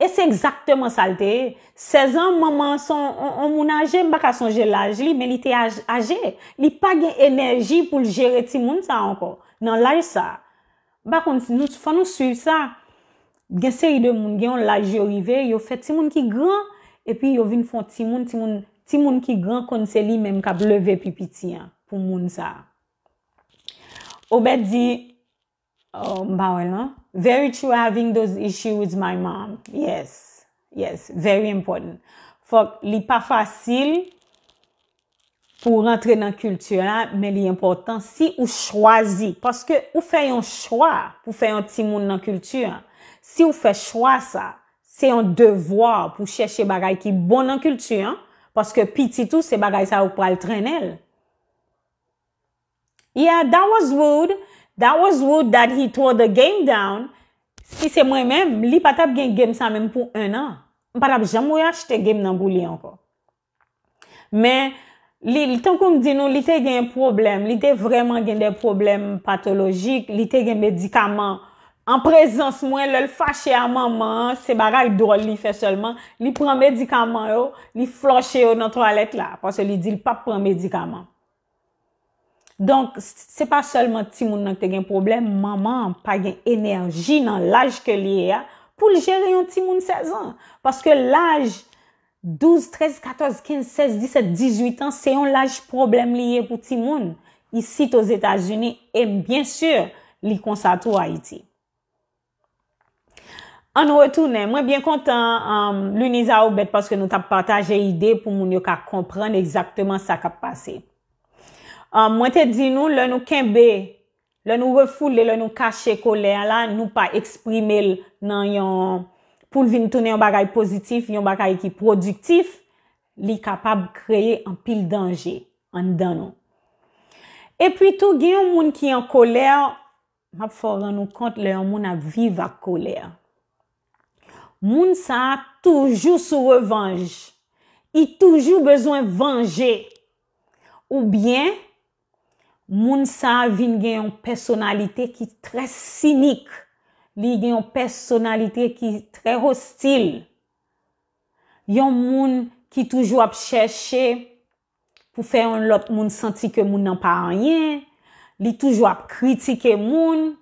E se exaktèman salte, se zan maman son, an moun aje, mbak a son jelaj li, men li te aje. Li pa gen enerji pou jere ti moun sa anko. Nan laj sa. Bak, fò nou suiv sa. Gen seri de moun gen, yo fè ti moun ki gran, e pi yo vin fò ti moun, ti moun Ti moun ki gran konse li menm kap leve pi piti an pou moun sa. Obed di, oh, mba wè nan, very true having those issues with my mom. Yes, yes, very important. Fok, li pa fasil pou rentre nan kultur an, men li important si ou chwazi. Paske ou fè yon chwa pou fè yon ti moun nan kultur an. Si ou fè chwa sa, se yon devwa pou chèche bagay ki bon nan kultur an, Paske piti tou se bagay sa ou pral trenel. Yeah, that was rude. That was rude that he tore the game down. Si se mwen men, li patap gen gem sa men pou 1 an. M patap jam mwen achete gem nan goulen anko. Men, li tankoum di nou, li te gen problem. Li te vreman gen de problem patologik. Li te gen medikaman anko. An prezans mwen, lel fache a maman, se baray drol li fe solman, li pran medikaman yo, li floche yo nan toalet la, panse li di l pa pran medikaman. Donk, se pa solman ti moun nan te gen problem, maman pa gen enerji nan laj ke liye ya pou li jere yon ti moun 16 an. Paske laj 12, 13, 14, 15, 16, 17, 18 an se yon laj problem liye pou ti moun. Isi tos Etasuni, e m bien sur, li konsa tou Haiti. An nou retounen, mwen bien kontan um, louni za oubet paske nou tap pataje ide pou moun yo ka kompran exakteman sa kap pase. Um, mwen te di nou, loun nou kembe, loun nou refoule, loun nou kache kolè ala, nou pa eksprime nan yon pou lvin tounen yon bagay pozitif, yon bagay ki prodiktif, li kapab kreye an pil danje an dan nou. E pi tou, gen yon moun ki yon kolè ala, map foran nou kont le yon moun a vive a kolè ala. Moun sa a toujou sou revanj. I toujou bezwen venje. Ou bien, moun sa a vin gen yon personalite ki tre sinik. Li gen yon personalite ki tre hostil. Yon moun ki toujou ap cheshe pou fe yon lot moun santi ke moun nan pa riyen. Li toujou ap kritike moun.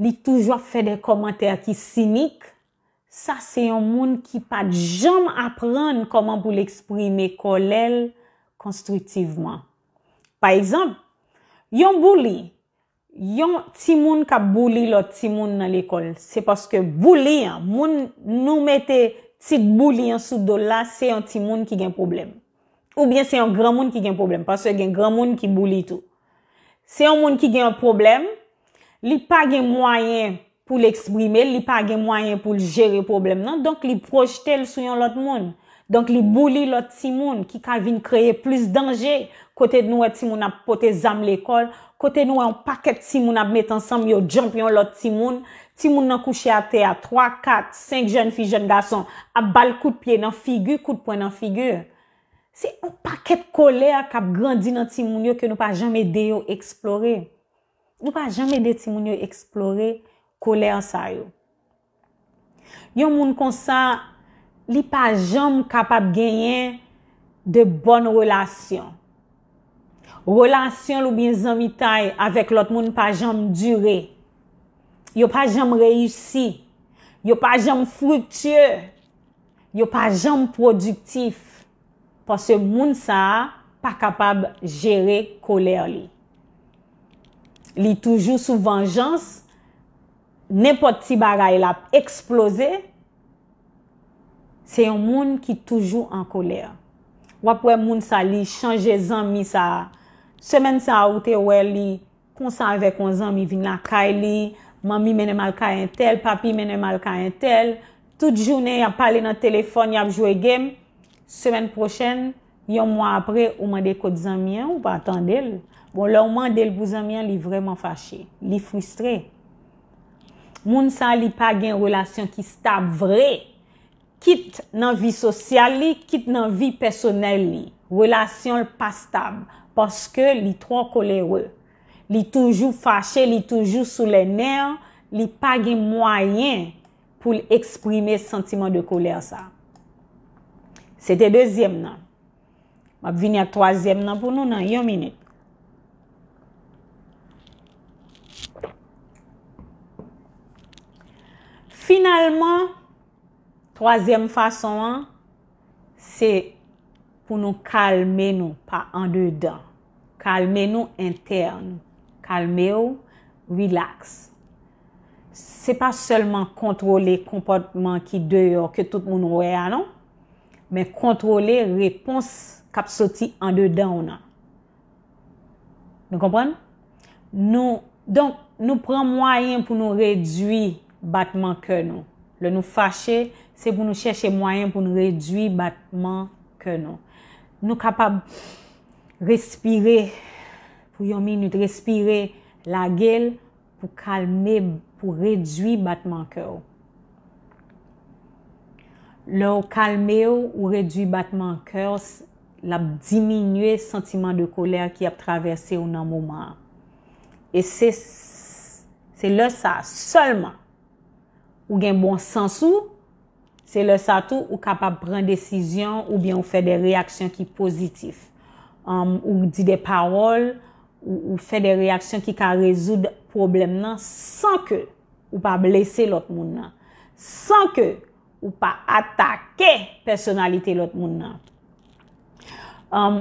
Li toujou ap fe de komantè ki sinik. Sa se yon moun ki pa jom apren koman pou l'exprime kol el konstruktiveman. Par exemple, yon boulie, yon ti moun ka boulie lor ti moun nan l'ekol. Se paske boulie, moun nou mette tit boulie ansou do la, se yon ti moun ki gen problem. Ou bien se yon gran moun ki gen problem, paswe gen gran moun ki boulie tou. Se yon moun ki gen problem, li pa gen mwayen... pou l'eksprime l, li page mwayen pou l jere problem nan, donk li projete l sou yon lot moun, donk li boulie lot timoun, ki ka vin kreye plus denje, kote nou wè e timoun ap pote zam l ekol, kote nou wè e an paket timoun ap met ansam, yo jomp yon lot timoun, timoun nan kouche a te a, 3, 4, 5 jen fi jen gason, ap bal kout pye nan figu, kout pwen nan figu, se an paket kolè ak ap grandi nan timoun yo, nou pa jame de yo eksplore, nou pa jame de timoun yo eksplore, kolè an sa yo. Yo moun konsa, li pa jom kapab genyen de bon relasyon. Relasyon lou bin zanmita avèk lot moun pa jom dure. Yo pa jom reyusi. Yo pa jom fructye. Yo pa jom produktif. Pò se moun sa, pa kapab jere kolè an li. Li toujou sou venjans, Nèpot tibara el ap eksplose, se yon moun ki toujou an kolè. Wap wè moun sa li chanje zanmi sa, semen sa aoutè wè li, konsanve kon zanmi vin la kay li, mami mène malka yon tel, papi mène malka yon tel, tout jounè ap pale nan telefon, yap jwe gem, semen prochen, yon moun apre, ou mande kote zanmi an, ou pa atan del. Bon, lè ou mande el pou zanmi an, li vreman fache, li frustre. Moun sa li pa gen relasyon ki stab vre, kit nan vi sosyal li, kit nan vi personel li. Relasyon pa stab, paske li tro kolere. Li toujou fache, li toujou sou le ner, li pa gen mwayen pou l'exprime sentimen de koler sa. Sete dezyem nan. Mab vini a toazyem nan pou nou nan yon minute. Finalman, troazem fason an, se pou nou kalme nou pa an de dan. Kalme nou interne. Kalme ou, relax. Se pa seulement kontrole komportman ki deyo ke tout moun wè a, non? Men kontrole repons kap soti an de dan ou nan. Nou kompran? Donk, nou pran mwayen pou nou redwi batman ke nou. Le nou fache, se pou nou chèche mwayen pou nou rejwi batman ke nou. Nou kapab respire, pou yon minute, respire la gèl pou kalme, pou rejwi batman ke nou. Le ou kalme ou rejwi batman ke nou, la bdiminwe sentimen de kolèr ki ap traverse ou nan mouman. E se, se le sa, solman, Ou gen bon sens ou, se le sa tou ou kapap pren desisyon ou bien ou fe de reaksyon ki pozitif. Ou di de parol, ou fe de reaksyon ki ka rezoud problem nan san ke ou pa blese lot moun nan. San ke ou pa atake personalite lot moun nan.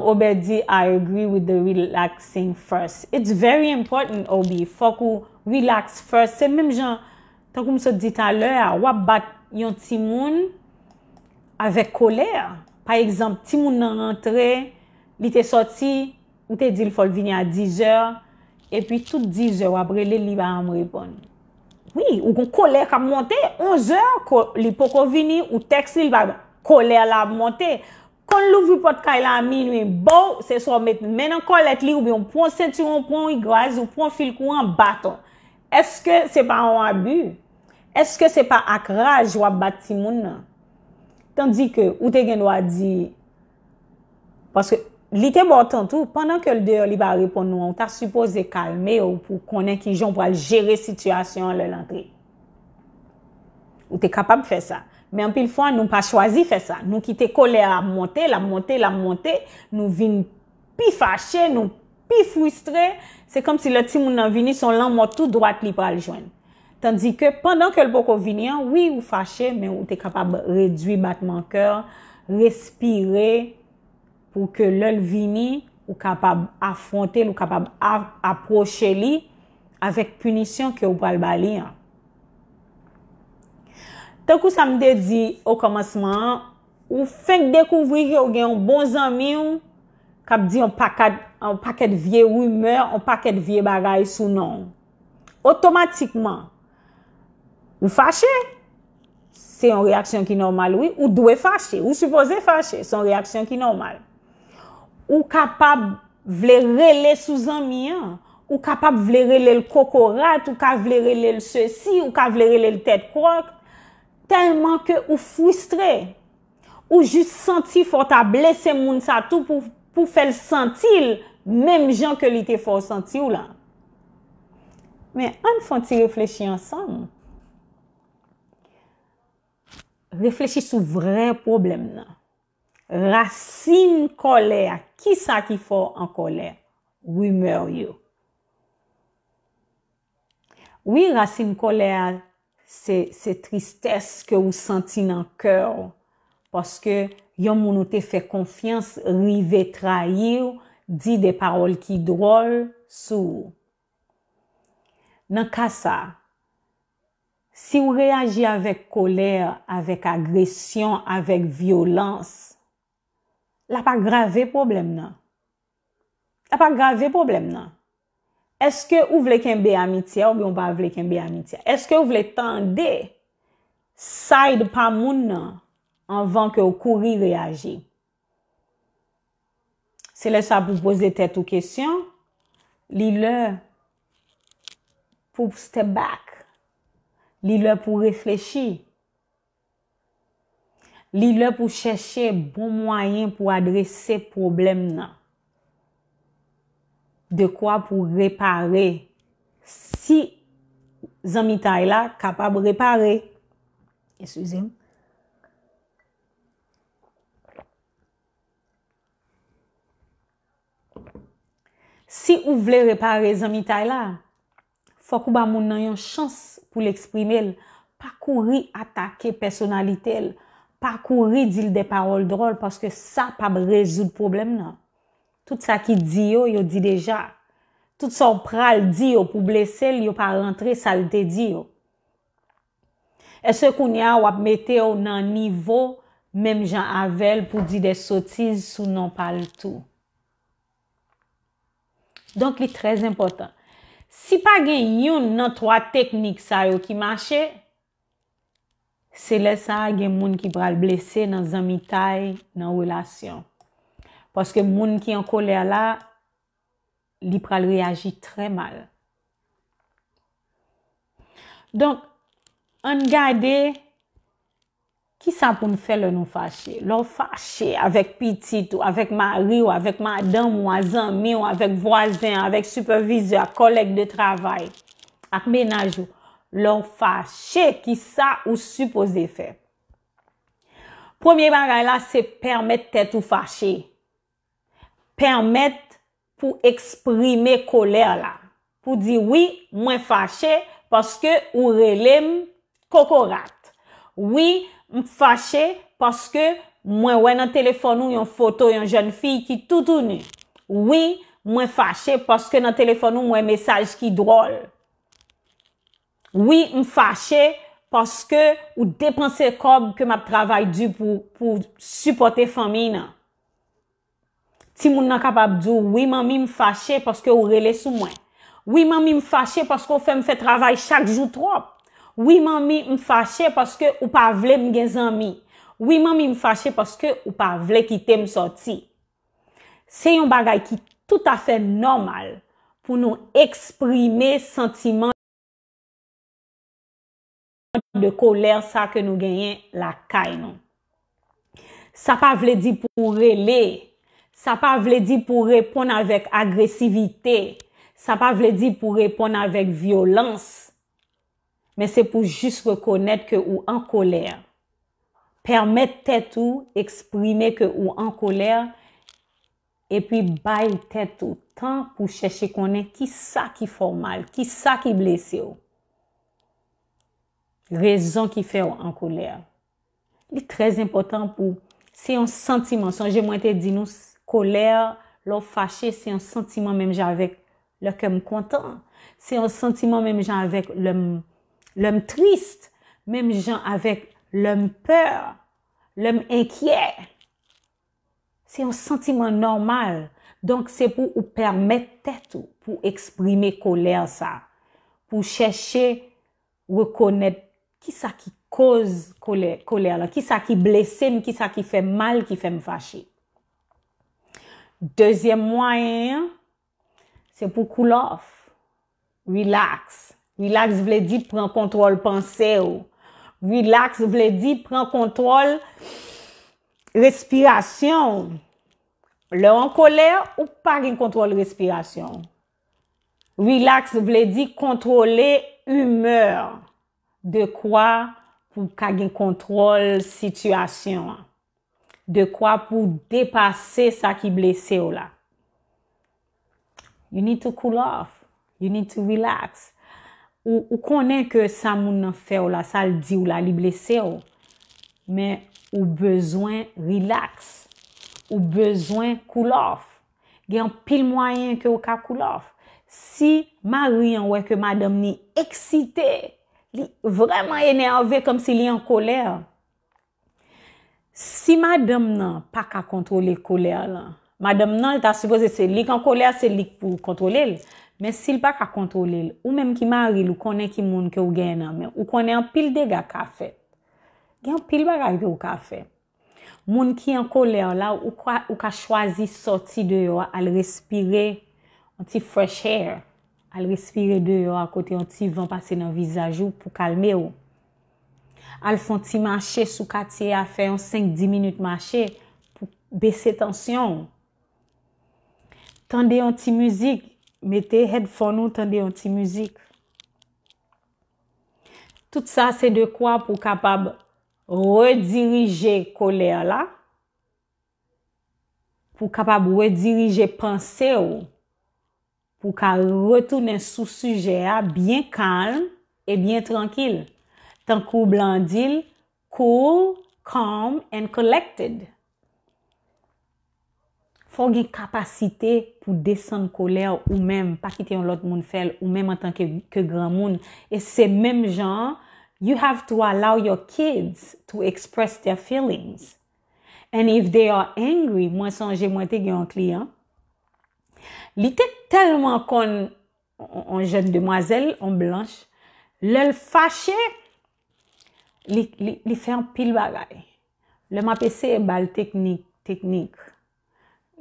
Obe di, I agree with the relaxing first. It's very important, Obe, fok ou relax first. Se mèm jan, Tak ou mse di taler, wap bat yon timoun avèk kolèr. Par exemple, timoun nan rentre, mi te soti, ou te di l fol vini a 10 jèr, epi tout 10 jèr wap rele li ba amripon. Oui, ou kon kolèr kap monte, 11 jèr li poko vini, ou tekst li ba kolèr la monte. Kon l'ouvri pot kaila amin, mi bo, se so menen kolèt li ou bi yon pon sentyon, pon igwaz, ou pon filkou an baton. Eske se pa an wabu? Eske se pa akraj wap bati moun nan? Tandike ou te gen wadi, paske li te bote an tou, pandan ke l deyo li ba repon nou, ou ta suppose kalme ou pou konen ki jon pou al jere situasyon l lantri. Ou te kapab fè sa. Men pil fwa nou pa chwazi fè sa. Nou ki te kole a monte, la monte, la monte, nou vin pi fache, nou paché, pi frustre, se kom si lè ti moun nan vini son lan mò tout drat li pral jwen. Tandikè, pandan ke l poko vini an, wii ou fache, men ou te kapab redwi batman kèr, respire, pou ke lè l vini, ou kapab afronte, ou kapab aproche li, avèk punisyon ki ou pral bali an. Tèk ou sa mdè di, ou komasman, ou fèk dekouvri ki ou gen yon bon zami ou, kap di an paket vie ou y meur, an paket vie bagay sou non. Otomatikman, ou fache, se yon reaksyon ki normal, ou dwe fache, ou suppose fache, son reaksyon ki normal. Ou kapab vle rele sou zanmian, ou kapab vle rele l kokorat, ou kapab vle rele l se si, ou kapab vle rele l tet krok, tenman ke ou fwistre, ou jis senti fota blese moun sa tou pou fwistre, pou fèl sentil mèm jan ke li te fò senti ou lan. Mè, an fònti reflechi ansan? Reflechi sou vren problem nan. Rasin kolè a. Ki sa ki fò an kolè? Ou imèryou? Ou yi rasin kolè a se tristès ke ou sentin an kòr paske Yon moun ou te fe konfians, rive trayir, di de parol ki drol, sou. Nan kasa, si ou reagi avek koler, avek agresyon, avek violans, la pa grave problem nan. La pa grave problem nan. Eske ou vle kembe amitya ou byon pa vle kembe amitya? Eske ou vle tende sayd pa moun nan? anvan ke ou kouri reage. Se le sa pou pose tet ou kesyon, li le pou step back, li le pou reflechi, li le pou cheshe bon mwayen pou adrese problem nan. De kwa pou repare si zanmi tay la kapab repare. Eswize m. Si ou vle repare zanmi tay la, fwa kou ba moun nan yon chans pou l'exprime l, pa kou ri atake personalite l, pa kou ri dil de parol drol paske sa pa brezoud problem nan. Tout sa ki di yo, yo di deja. Tout sa pral di yo pou blese l, yo pa rentre salte di yo. E se koun ya wap mete yo nan nivo, menm jan avel pou di de sotiz sou nan pal tou. Donk li trez impotant. Si pa gen yon nan troa teknik sa yo ki mache, se le sa gen moun ki pral blese nan zami tay nan wèlasyon. Paske moun ki an kole ala, li pral reagi tre mal. Donk, an gade... Ki sa pou m fè lè nou fachè? Lò fachè avèk pitit ou avèk mari ou avèk madan mwazan mi ou avèk vwazen, avèk supervizor, kolek de travay. Ak menajou. Lò fachè ki sa ou supose fè. Premier bagay la se permèt tèt ou fachè. Permèt pou eksprime kolèr la. Pou di, oui, mwen fachè, paske ou relèm kokorat. Oui, mwen fachè. M fache paske mwen wè nan telefon nou yon foto yon joun fi ki toutouni. Oui, mwen fache paske nan telefon nou mwen mesaj ki drol. Oui, m fache paske ou depanse kob ke map travay du pou supporte fami nan. Ti moun nan kapap djou, oui, m wè m fache paske ou relè sou mwen. Oui, m wè m fache paske ou fèm fè travay chak jou trop. Ou iman mi m fache paske ou pa vle m gen zan mi. Ou iman mi m fache paske ou pa vle kite m soti. Se yon bagay ki tout afe normal pou nou eksprime sentiman de koler sa ke nou genyen la kay non. Sa pa vle di pou rele, sa pa vle di pou repon avèk agresivite, sa pa vle di pou repon avèk violans, men se pou jis rekonet ke ou an koler. Permet tetou eksprime ke ou an koler, epi bay tetou tan pou cheshe konen ki sa ki fò mal, ki sa ki blese ou. Rezon ki fè ou an koler. Li trez impotant pou, se yon sentimen, son jè mwen te di nou, koler, lò fachè, se yon sentimen menm javèk lò ke m kontan, se yon sentimen menm javèk lò m, Lèm trist, mèm jan avèk lèm pèr, lèm enkyè. Se yon sentiman normal. Donk se pou ou permè tèt ou pou eksprime kolèr sa. Pou chèche, wèkònèt, ki sa ki koz kolèr la. Ki sa ki blèse mè, ki sa ki fè mal, ki fè m fâche. Dezyèm mwayen, se pou koul off. Rilaks. Rilaks vle di pran kontrol panse ou. Rilaks vle di pran kontrol respirasyon. Le an koler ou pa gen kontrol respirasyon. Rilaks vle di kontrole humer. De kwa pou ka gen kontrol sityasyon. De kwa pou depase sa ki blese ou la. You need to cool off. You need to relax. Ou konen ke sa moun nan fe ou la sal di ou la li blese ou, men ou bezwen relax, ou bezwen koulof, gen pil mwayen ke ou ka koulof. Si ma riyan we ke madame ni eksite, li vreman enerve kom si li an koler, si madame nan pa ka kontrole koler lan, madame nan ta supose se lik an koler se lik pou kontrole li, Men sil pa ka kontrole, ou menm ki maril, ou konen ki moun ki ou gen nan men. Ou konen an pil dega ka fe. Gen an pil bagay ki ou ka fe. Moun ki an kole an la, ou ka chwazi soti de yo, al respire, an ti fresh air. Al respire de yo akote an ti van pase nan vizaj ou pou kalme ou. Al fon ti manche sou ka ti a fe an 5-10 minute manche pou bese tensyon. Tande an ti muzik. Mette headphone ou tande yon ti müzik. Tout sa se de kwa pou kapab redirije kole ala. Pou kapab redirije panse ou. Pou ka retounen sou suje a, byen kalm e byen tranqil. Tan kou blandil, cool, calm and collected. fò gen kapasite pou desan kolè ou mèm, pa kitè yon lot moun fèl ou mèm an tan ke gran moun. E se mèm jan, you have to allow your kids to express their feelings. And if they are angry, mwen sanje mwen te gen yon kliyan, li te telman kon an jen demwazel, an blanche, lèl fache, li fè an pil bagay. Le mapese e bal teknik,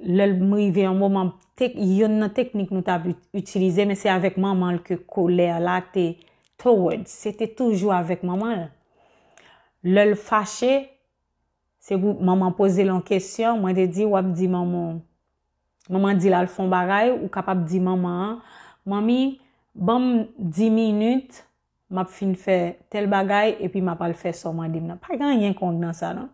Lèl mwive yon mwoman, yon nan teknik nou ta ap utilize, men se avek maman lke kole alate, touwèd, se te toujou avek maman. Lèl fache, se gou maman pose lon kesyon, mwen te di wap di maman, maman di lal fon bagay, ou kap ap di maman, mami, bom di minute, map fin fe tel bagay, epi map al fe son mwen dimna. Par gen yon kon nan sa nan.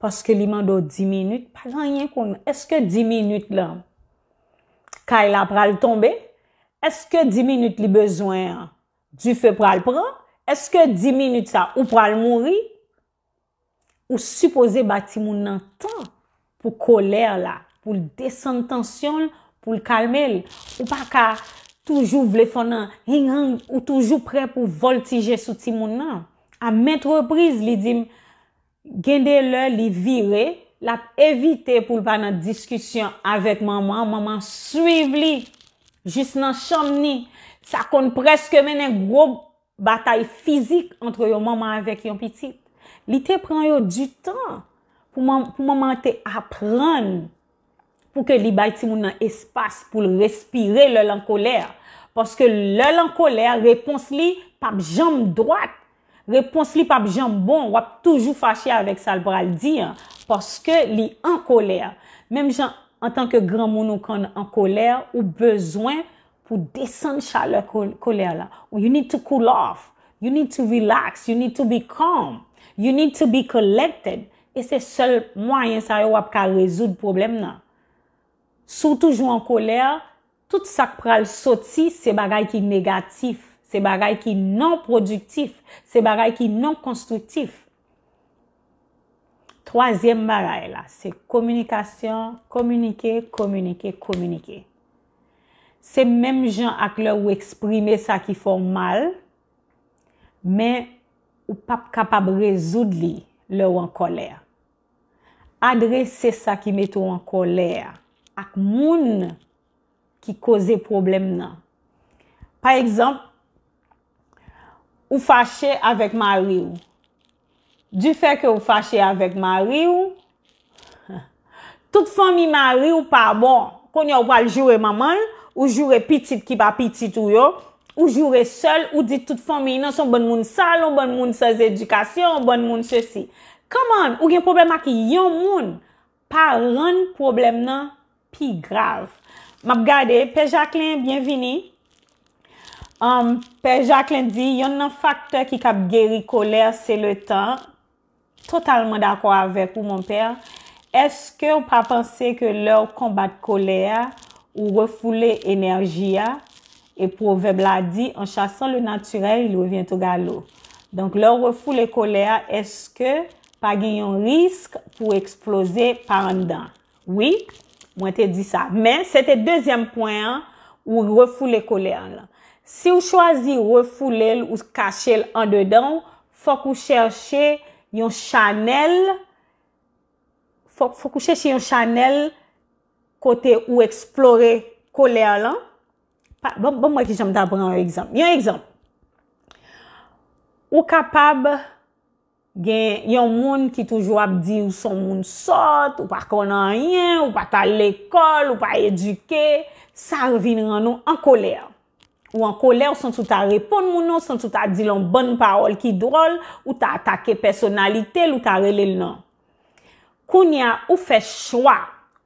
Paske li mando di minute, pa lan yen kon. Eske di minute la, kaj la pral tombe? Eske di minute li bezwen du fe pral pran? Eske di minute sa, ou pral mouri? Ou suppose ba ti moun nan tan pou koler la, pou l desen tensyon, pou l kalmel? Ou pa ka toujou vle fonan hing hang ou toujou pre pou voltije sou ti moun nan? A met repriz li dim Gende lè li vire, l ap evite pou va nan diskusyon avèk maman. Maman suiv li, jis nan chamni. Sa kon preske menen gro batay fizik antre yon maman avèk yon pitit. Li te pran yo du tan pou maman te apran pou ke li bati moun nan espas pou respire lè lankolèr. Poske lè lankolèr, repons li pap jom drat. Repons li pap jan bon, wap toujou fachye avèk sal pral di an, poske li an kolèr. Mem jan, an tanke gran moun ou kon an kolèr, ou bezwen pou desen chale kolèr la. Ou you need to cool off, you need to relax, you need to be calm, you need to be collected. E se sol mwayen sa yo wap ka rezoud problem nan. Sou toujou an kolèr, tout sak pral soti se bagay ki negatif. Se bagay ki non-produktif. Se bagay ki non-konstruktif. Troasyem bagay la. Se komunikasyon, komunike, komunike, komunike. Se menm jen ak lè ou eksprime sa ki fò mal, men ou pap kapab rezoud li lè ou an kolè. Adre se sa ki met ou an kolè. Ak moun ki koze problem nan. Par ekzamp, Ou fache avèk ma ri ou? Di fè ke ou fache avèk ma ri ou? Bon. Tout fòmi ma ri ou pa bon. Kon yo wal jure mamon, ou jure pitit ki pa pitit ou yo, ou jure sol, ou di tout fòmi nan son bon moun salon, bon moun sez edukasyon, bon moun se si. Kaman, ou gen problem ak yon moun, pa ren problem nan pi grav. Mab gade, pe Jacqueline, bienveni. Um, pè Jacqueline di, yon nan fakte ki kap geri kolèr, se le tan. Totalman d'akwa ave pou moun pè. Eske ou pa pense ke lòr kombat kolèr ou refoule enerji ya? E pou vebla di, an chasan le naturel, lò vyen tou galou. Donk lòr refoule kolèr, eske pa giyon risk pou eksplose par an dan? Oui, mwen te di sa. Men, se te dezyem poyen ou refoule kolèr an lan. Si ou chwazi refoule l ou kache l an dedan, fok ou chershe yon chanel, fok ou chershe yon chanel kote ou eksplore kolè alan. Bon, bon mwen ki jom tabran yon ekzamp. Yon ekzamp, ou kapab gen yon moun ki toujou ap di ou son moun sot, ou pa konan yon, ou pa ta l ekol, ou pa eduke, sa revinran nou an kolè alan. Ou an kole ou san tout a repon moun nan, san tout a di lan ban parol ki drol, ou ta atake personalite lout a relel nan. Koun ya ou fe chwa,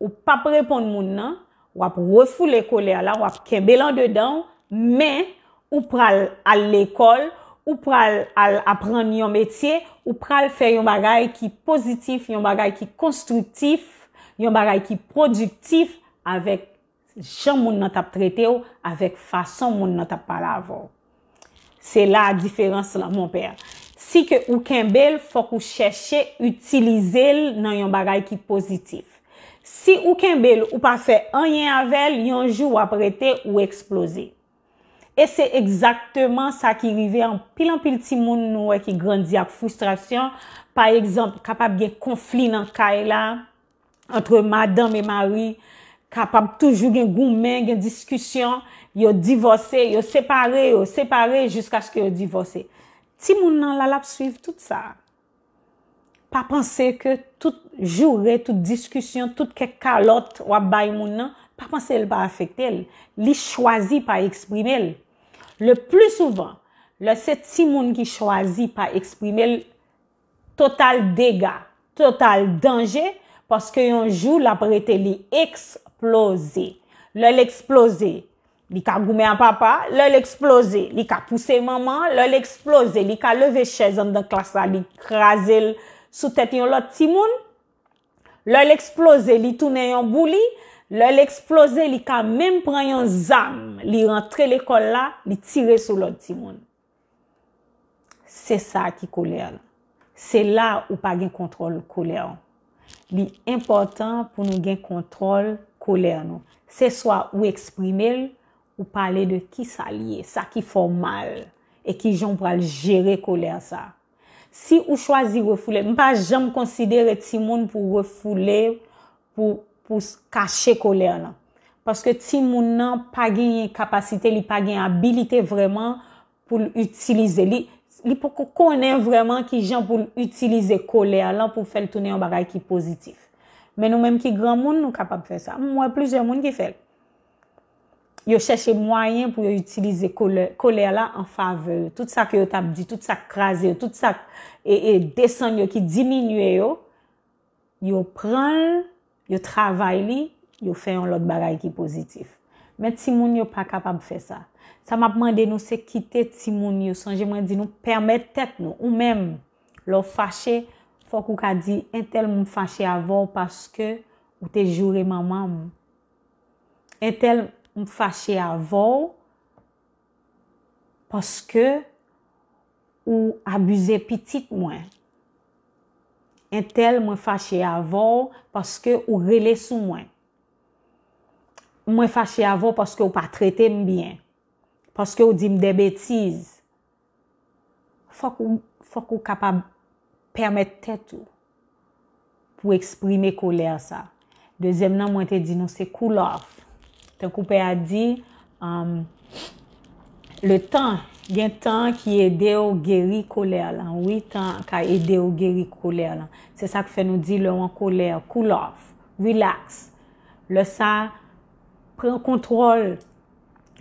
ou pap repon moun nan, wap refou le kole ala, wap kembe lan dedan, men ou pral al lekol, ou pral al apren yon metye, ou pral fe yon bagay ki pozitif, yon bagay ki konstruktif, yon bagay ki prodiktif, avèk komplem. jan moun nan tap trete ou, avek fason moun nan tap pala avou. Se la diferans lan, moun per. Si ke ou ken bel, fok ou cheshe, utilize l nan yon bagay ki pozitif. Si ou ken bel, ou pa fe anyen avel, yon jou wap rete ou eksplose. E se ekzaktman sa ki rive an pilan pil ti moun nou e ki grandi ak frustrasyon, pa ekzamp kapab gen konfli nan kaela, antre madame e mari, kapap toujou gen goun men, gen diskusyon, yo divose, yo separe, yo separe, jiska sk yo divose. Ti moun nan lalap suif tout sa. Pa panse ke tout joure, tout diskusyon, tout ke kalot wap bay moun nan, pa panse el pa afekte el. Li chwazi pa eksprime el. Le plus souvan, le se ti moun ki chwazi pa eksprime el, total dega, total denje, paske yon jou lalap rete li eksprime, L'ol eksplose, li ka goume an papa, l'ol eksplose, li ka pousse maman, l'ol eksplose, li ka leve chèzon dan klasa, li krasel sou tèt yon lot timoun, l'ol eksplose, li toune yon bouli, l'ol eksplose, li ka mèm pran yon zam, li rentre l'ekol la, li tire sou lot timoun. Se sa ki kolean. Se la ou pa gen kontrol kolean. Li important pou nou gen kontrol kolean. Se swa ou eksprime l, ou pale de ki sa liye, sa ki fò mal, e ki jan pou al jere kolè an sa. Si ou chwazi refoule, mpa jan m konsidere ti moun pou refoule pou kache kolè an nan. Paske ti moun nan pa gen kapasite, li pa gen abilite vreman pou l'utilize. Li pou konen vreman ki jan pou l'utilize kolè an nan pou fel tounen yon bagay ki pozitif. Men nou menm ki gran moun nou kapap fè sa. Mwen mwen plizè moun ki fè. Yo chèche mwayen pou yo utilize kolè la an fave. Tout sa ki yo tabdi, tout sa krasè, tout sa e desan yo ki diminwè yo, yo pran, yo travay li, yo fè yon lot bagay ki pozitif. Men ti moun yo pa kapap fè sa. Sa ma pman de nou se kite ti moun yo, sanje mwen di nou permè tek nou ou menm lo fache Fok ou ka di, entel mwen fache avon paske ou te jure mama mwen. Entel mwen fache avon paske ou abuze pitik mwen. Entel mwen fache avon paske ou rele sou mwen. Mwen fache avon paske ou pa trete mwen bien. Paske ou di mde betiz. Fok ou kapab Permette te tou pou eksprime kolèr sa. Dezem nan mwen te di nou se kou laf. Te koupe a di, le tan, gen tan ki ede ou geri kolèr lan. Oui, tan ka ede ou geri kolèr lan. Se sa k fè nou di lou an kolèr. Kou laf, relax. Le sa, pren kontrol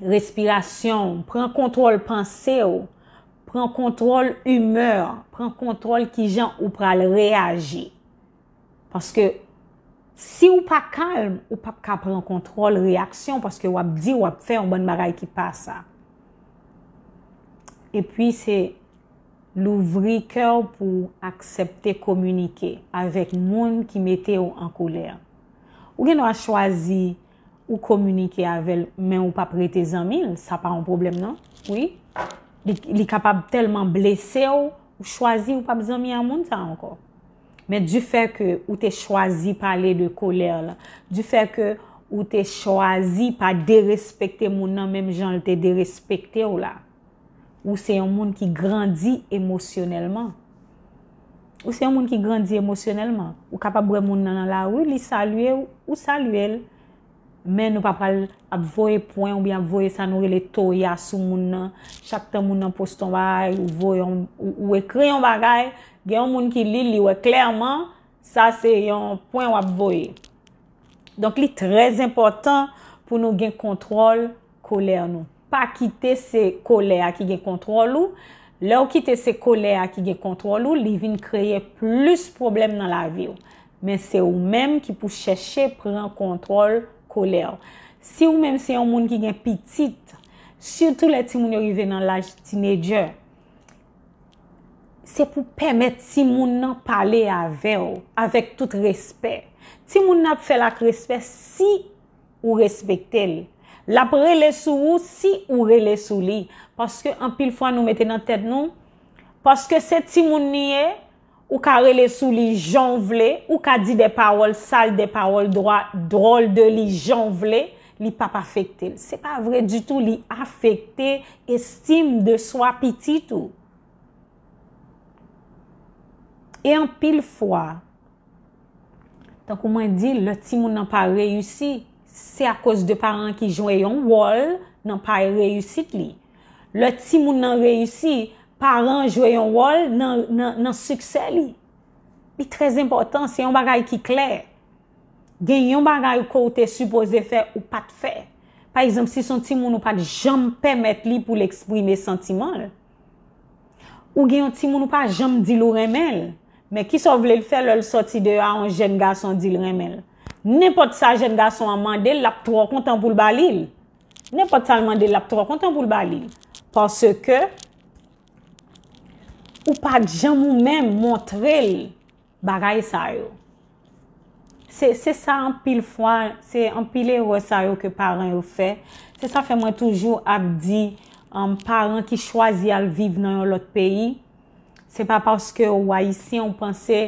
respirasyon, pren kontrol panse ou. Pren kontrol humeur, pren kontrol ki jan ou pral reagi. Paske si ou pa kalm, ou pap ka pren kontrol reaksyon, paske wap di, wap fe, ou ban baray ki pasa. E pi se louvri kèw pou aksepte komunike avèk moun ki metè ou an kolè. Ou gen wap chwazi ou komunike avèl men ou pap rete zan mil, sa pa an problem nan, oui? Li kapab telman blese ou, ou chwazi ou pa bezan mi an moun ta anko. Men di fe ke ou te chwazi pale de koler la. Di fe ke ou te chwazi pa derespekte moun nan menm jan te derespekte ou la. Ou se yon moun ki grandi emosyonelman. Ou se yon moun ki grandi emosyonelman. Ou kapab wè moun nan la ou li salye ou salye el. Men nou pa pral apvoye pwoye ou bi apvoye sa nou re le to ya sou moun nan. Chak tan moun nan poston baye ou ekre e yon bagay. Gen yon moun ki li liwe klerman. Sa se yon pwoye ou apvoye. Donk li trez important pou nou gen kontrol kolè an nou. Pa kite se kolè a ki gen kontrol ou. Lou kite se kolè a ki gen kontrol ou, li vin kreye plus problem nan la viw. Men se ou menm ki pou chèche pren kontrol ou. kolèw. Si ou mèm se yon moun ki gen pitit, surtout le ti moun yo yu ven nan laj tinejè, se pou pèmè ti moun nan pale avèw, avèk tout respè. Ti moun nan ap fè lak respè si ou respèk tèl. Lap re lè sou ou si ou re lè sou li. Paske an pil fwa nou mette nan tèd nou, paske se ti moun niye Ou ka rele sou li janvle, ou ka di de pawol sal, de pawol drol de li janvle, li pa pa fèkte. Se pa vre du tout li afèkte, estime de swa piti tout. E an pil fwa. Tak ou man di, le timoun nan pa reyousi, se a kous de paran ki jwè yon wol, nan pa reyousit li. Le timoun nan reyousi, nanpè. Paran jwe yon rol nan suksè li. Bi trez important, se yon bagay ki kler. Gen yon bagay ou kote supose fe ou pat fe. Par exemple, se yon timoun ou pat jom pèmèt li pou l'eksprime sentiman. Ou gen yon timoun ou pat jom dil ou remel. Me ki sa vle l'fèl ou l'soti de a yon jen ga son dil remel. Nè pot sa jen ga son amande l'ap tro kontan pou l'balil. Nè pot sa amande l'ap tro kontan pou l'balil. Parce ke... Ou pa dijan moun men montre li bagay sa yo. Se sa an pil fwa, se an pil ero sa yo ke paran yo fe. Se sa fe mwen toujou ap di an paran ki chwazi al vive nan yon lot peyi. Se pa paske wwa isi an panse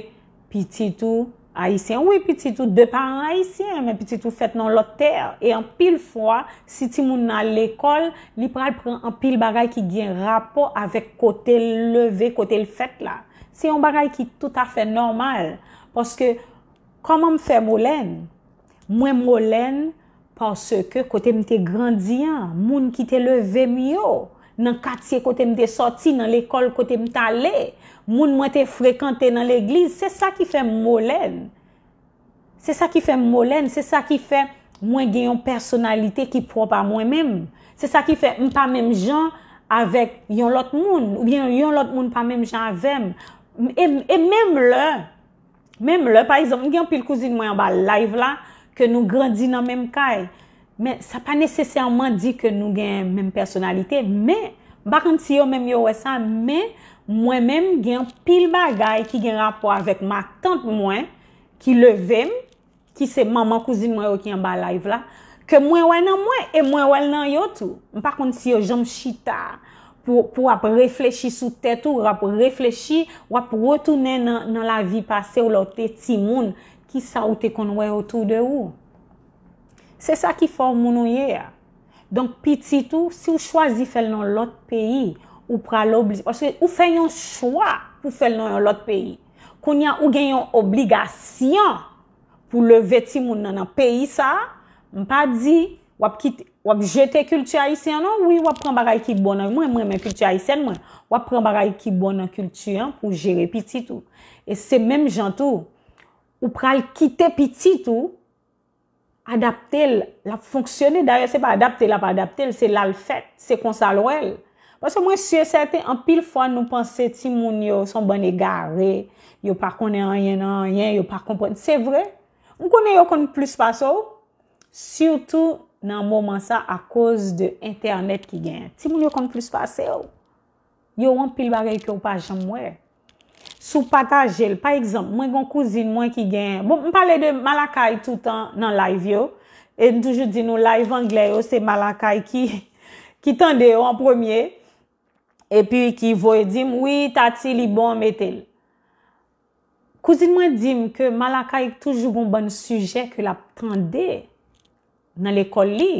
pi titou. Aisyen, wè, piti tou depan aisyen, mè piti tou fèt nan lotèr. E an pil fwa, si ti moun nan l'ekol, ni pral pran an pil bagay ki gen rapo avèk kote leve, kote l'fèt la. Se yon bagay ki tout a fè normal. Poske, koman m fè moulèn? Mwen moulèn, porske kote m te grandiyan, moun ki te leve myo. Nan katiye kote m te soti, nan l'ekol kote m te ale. moun mwen te frekante nan l'eglise, se sa ki fe molen. Se sa ki fe molen, se sa ki fe mwen gen yon personalite ki pouwa pa mwen menm. Se sa ki fe mpa menm jan avèk yon lot moun, ou bien yon lot moun ppa menm jan avèm. E, e menm lè. Menm lè, parizan, gen pil kouzine mwen ba live la, ke nou grandinan menm kay. Men, sa pa nesesèrman di ke nou gen menm personalite, men, bakan ti yo menm yo wè sa, men, Mwen menm gen pil bagay ki gen rapor avèk ma tante mwen, ki levem, ki se maman, kouzin mwen okyan ba laiv la, ke mwen wè nan mwen, e mwen wè nan yotou. Par kon si yo jom chita, pou wap reflechi sou tètou, wap reflechi, wap rotounen nan la vi pase ou la ou te timoun, ki sa ou te kon wè otou de ou. Se sa ki fò moun ou ye ya. Donk pi titou, si ou chwazi fèl nan lot peyi, Ou pral obli... Ou fè yon chwa pou fè l nan yon lot peyi. Kon yon ou gen yon obligasyon pou le veti moun nan an peyi sa, m pa di, wap jete kultu ayisyen nan, wap pran baray ki bonan, mwen mwen kultu ayisyen mwen, wap pran baray ki bonan kultuyen pou jere piti tout. E se menm jantou, ou pral kite piti tout, adapte l, l ap fonksyone, d'aè se pa adapte l ap adapte l, se l al fèt, se konsal wèl. Mwen se mwen siye sete an pil fwa nou panse ti moun yo son ban e gare, yo pa kone an yen an yen, yo pa kompon. Se vre, mwen kone yo kon plus pa se ou, surtout nan mouman sa a koz de internet ki gen. Ti moun yo kon plus pa se ou, yo an pil barek yo pa jan mwen. Sou pata jel, pa ekzamp, mwen kon kouzine mwen ki gen, bon, mwen pale de malakay toutan nan live yo, e mdoujou di nou live angle yo se malakay ki tende yo an premier. E pi ki voye dim, wii tati li bon metel. Kouzin mwen dim ke malaka yik e toujou bon bon suje ke la tende nan l'ekol li.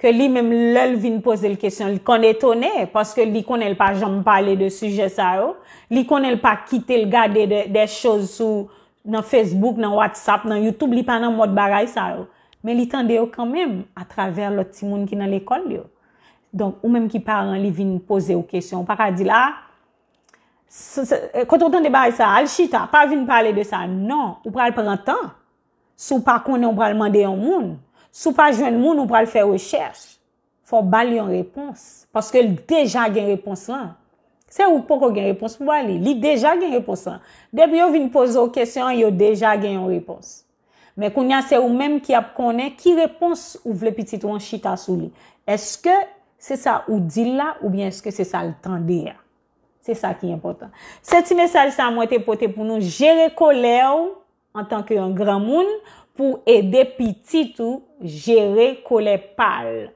Ke li menm lel vin pose l'kesyon, li kon etone. Paske li kon el pa jom pale de suje sa yo. Li kon el pa kite l gade de chouz sou nan Facebook, nan WhatsApp, nan Youtube, li pan nan mod bagay sa yo. Men li tende yo kanmen a traver loti moun ki nan l'ekol yo. Don, ou menm ki paran, li vin pose ou kesyon. Par a di la, kontotan de bay sa, al chita, pa vin pale de sa, non, ou pral pran tan, sou pa konen ou pral mande yon moun, sou pa jwen moun ou pral fe recherch, fo bali yon repons, paske li deja gen repons lan. Se ou poko gen repons pou bali, li deja gen repons lan. Deb yo vin pose ou kesyon, yo deja gen yon repons. Men konan se ou menm ki ap konen, ki repons ou vle pitit wan chita sou li? Eske Se sa ou di la ou bien se sa le tende ya. Se sa ki important. Sè ti mesaj sa mwen te pote pou nou jere kole ou an tanke yon gran moun pou ede pitit ou jere kole pal.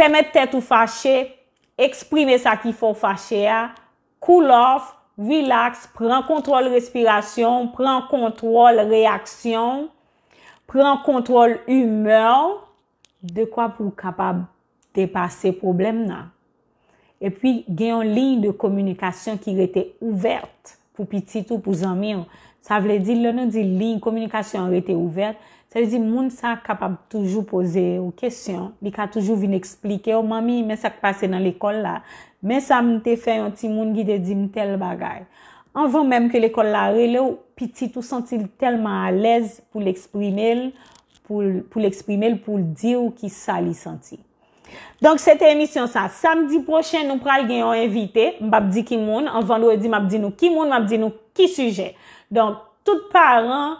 Pèmè ptè tou fache, eksprime sa ki fò fache ya, kou lof, vilaks, pren kontrol respiration, pren kontrol reaksyon, pren kontrol humeur, de kwa pou kapab pou te pase problem nan. E pi, gen yon lin de komunikasyon ki rete ouverte pou pitit ou pou zanmi yon. Sa vle di, lè nan di lin, komunikasyon rete ouverte, sa vle di, moun sa kapab toujou pose ou kesyon, mi ka toujou vin eksplike, o oh, mami, men sa kpase nan l'ekol la, men sa mwen te fe yon ti moun gi de di mtel bagay. Anvan menm ke l'ekol la re le ou, pitit ou sentil telman alez pou l'eksprime l pou l'eksprime l pou l di ou ki sa li senti. Donk sete emisyon sa, samdi prochen nou pral genyon evite, mbap di kimoun, an vanlou e di mbap di nou kimoun, mbap di nou ki suje. Donk tout paran,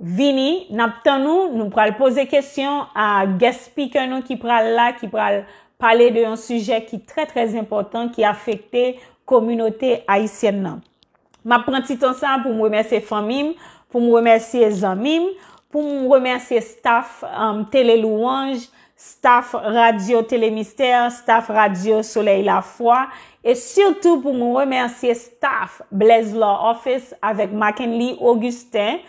vini, nap tan nou, nou pral pose kesyon a guest speaker nou ki pral la, ki pral pale de yon suje ki tre trez important ki afekte komunote aisyen nan. Mbap pranti ton sa pou mwemersye famim, pou mwemersye zanmim, pou mwemersye staff, um, tele louange. staf radio Telemister, staf radio Soleil Lafoye, et surtout pou moun remersiye staf Blaise Law Office avek Makenly Augustin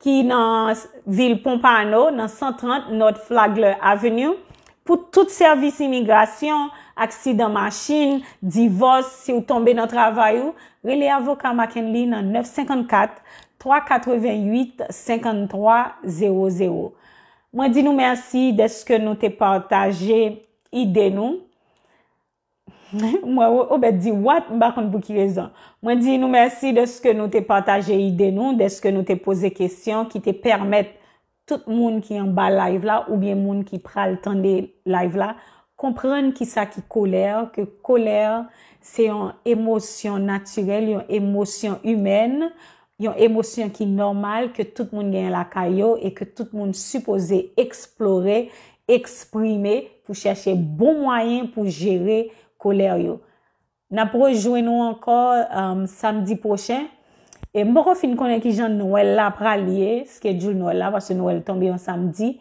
ki nan vil Pompano, nan 130 Nord Flagler Avenue, pou tout servis imigrasyon, aksidant machine, divos si ou tombe nan travayou, rele avoka Makenly nan 954-388-5300. Mwen di nou mersi deske nou te partaje ide nou. Mwen oube di what? Mbakon pou ki rezon. Mwen di nou mersi deske nou te partaje ide nou, deske nou te pose kesyon ki te permette tout moun ki yon ba live la ou bien moun ki pral tan de live la kompren ki sa ki koler, ki koler se yon emosyon naturel, yon emosyon humen, yon emosyon ki normal ke tout moun gen lakay yo e ke tout moun supose eksplore, eksprime pou chache bon mwayen pou jere koler yo. Nap projouen nou ankor um, samdi pochen, e mbo kon fin konen ki jan nouel la pralye, skedjou nouel la, vase nouel tombe yon samdi,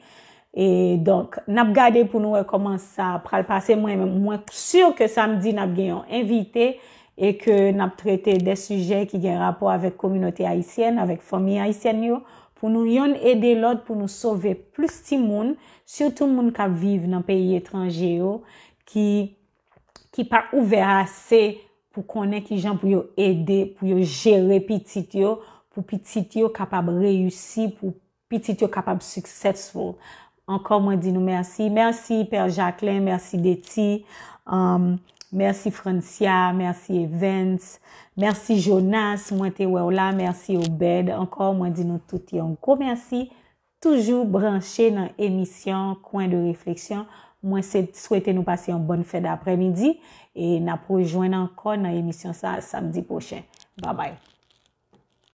e donk nap gade pou nouel koman sa pral pase, mwen mwen sure ke samdi nap gen yon invite, e ke nap trete de suje ki gen rapor avek kominote Haitien, avek fomi Haitien yo, pou nou yon ede lot pou nou sove plus ti moun, sou tou moun ka vive nan peyi etranje yo, ki pa ouve ase pou konen ki jan pou yo ede, pou yo jere pitit yo, pou pitit yo kapab reyusi, pou pitit yo kapab suksesfol. Ankor mwen di nou mersi. Mersi Per Jacquelin, mersi Déti. Um, Mersi Fransia, mersi Evans, mersi Jonas, mwen te wew la, mersi Obed, ankor mwen di nou touti anko. Mersi, toujou branche nan emisyon Kwen de Refleksyon. Mwen se souwete nou pase yon bon fèd apre midi, e na pou jwen ankor nan emisyon sa samdi pochen. Ba bay!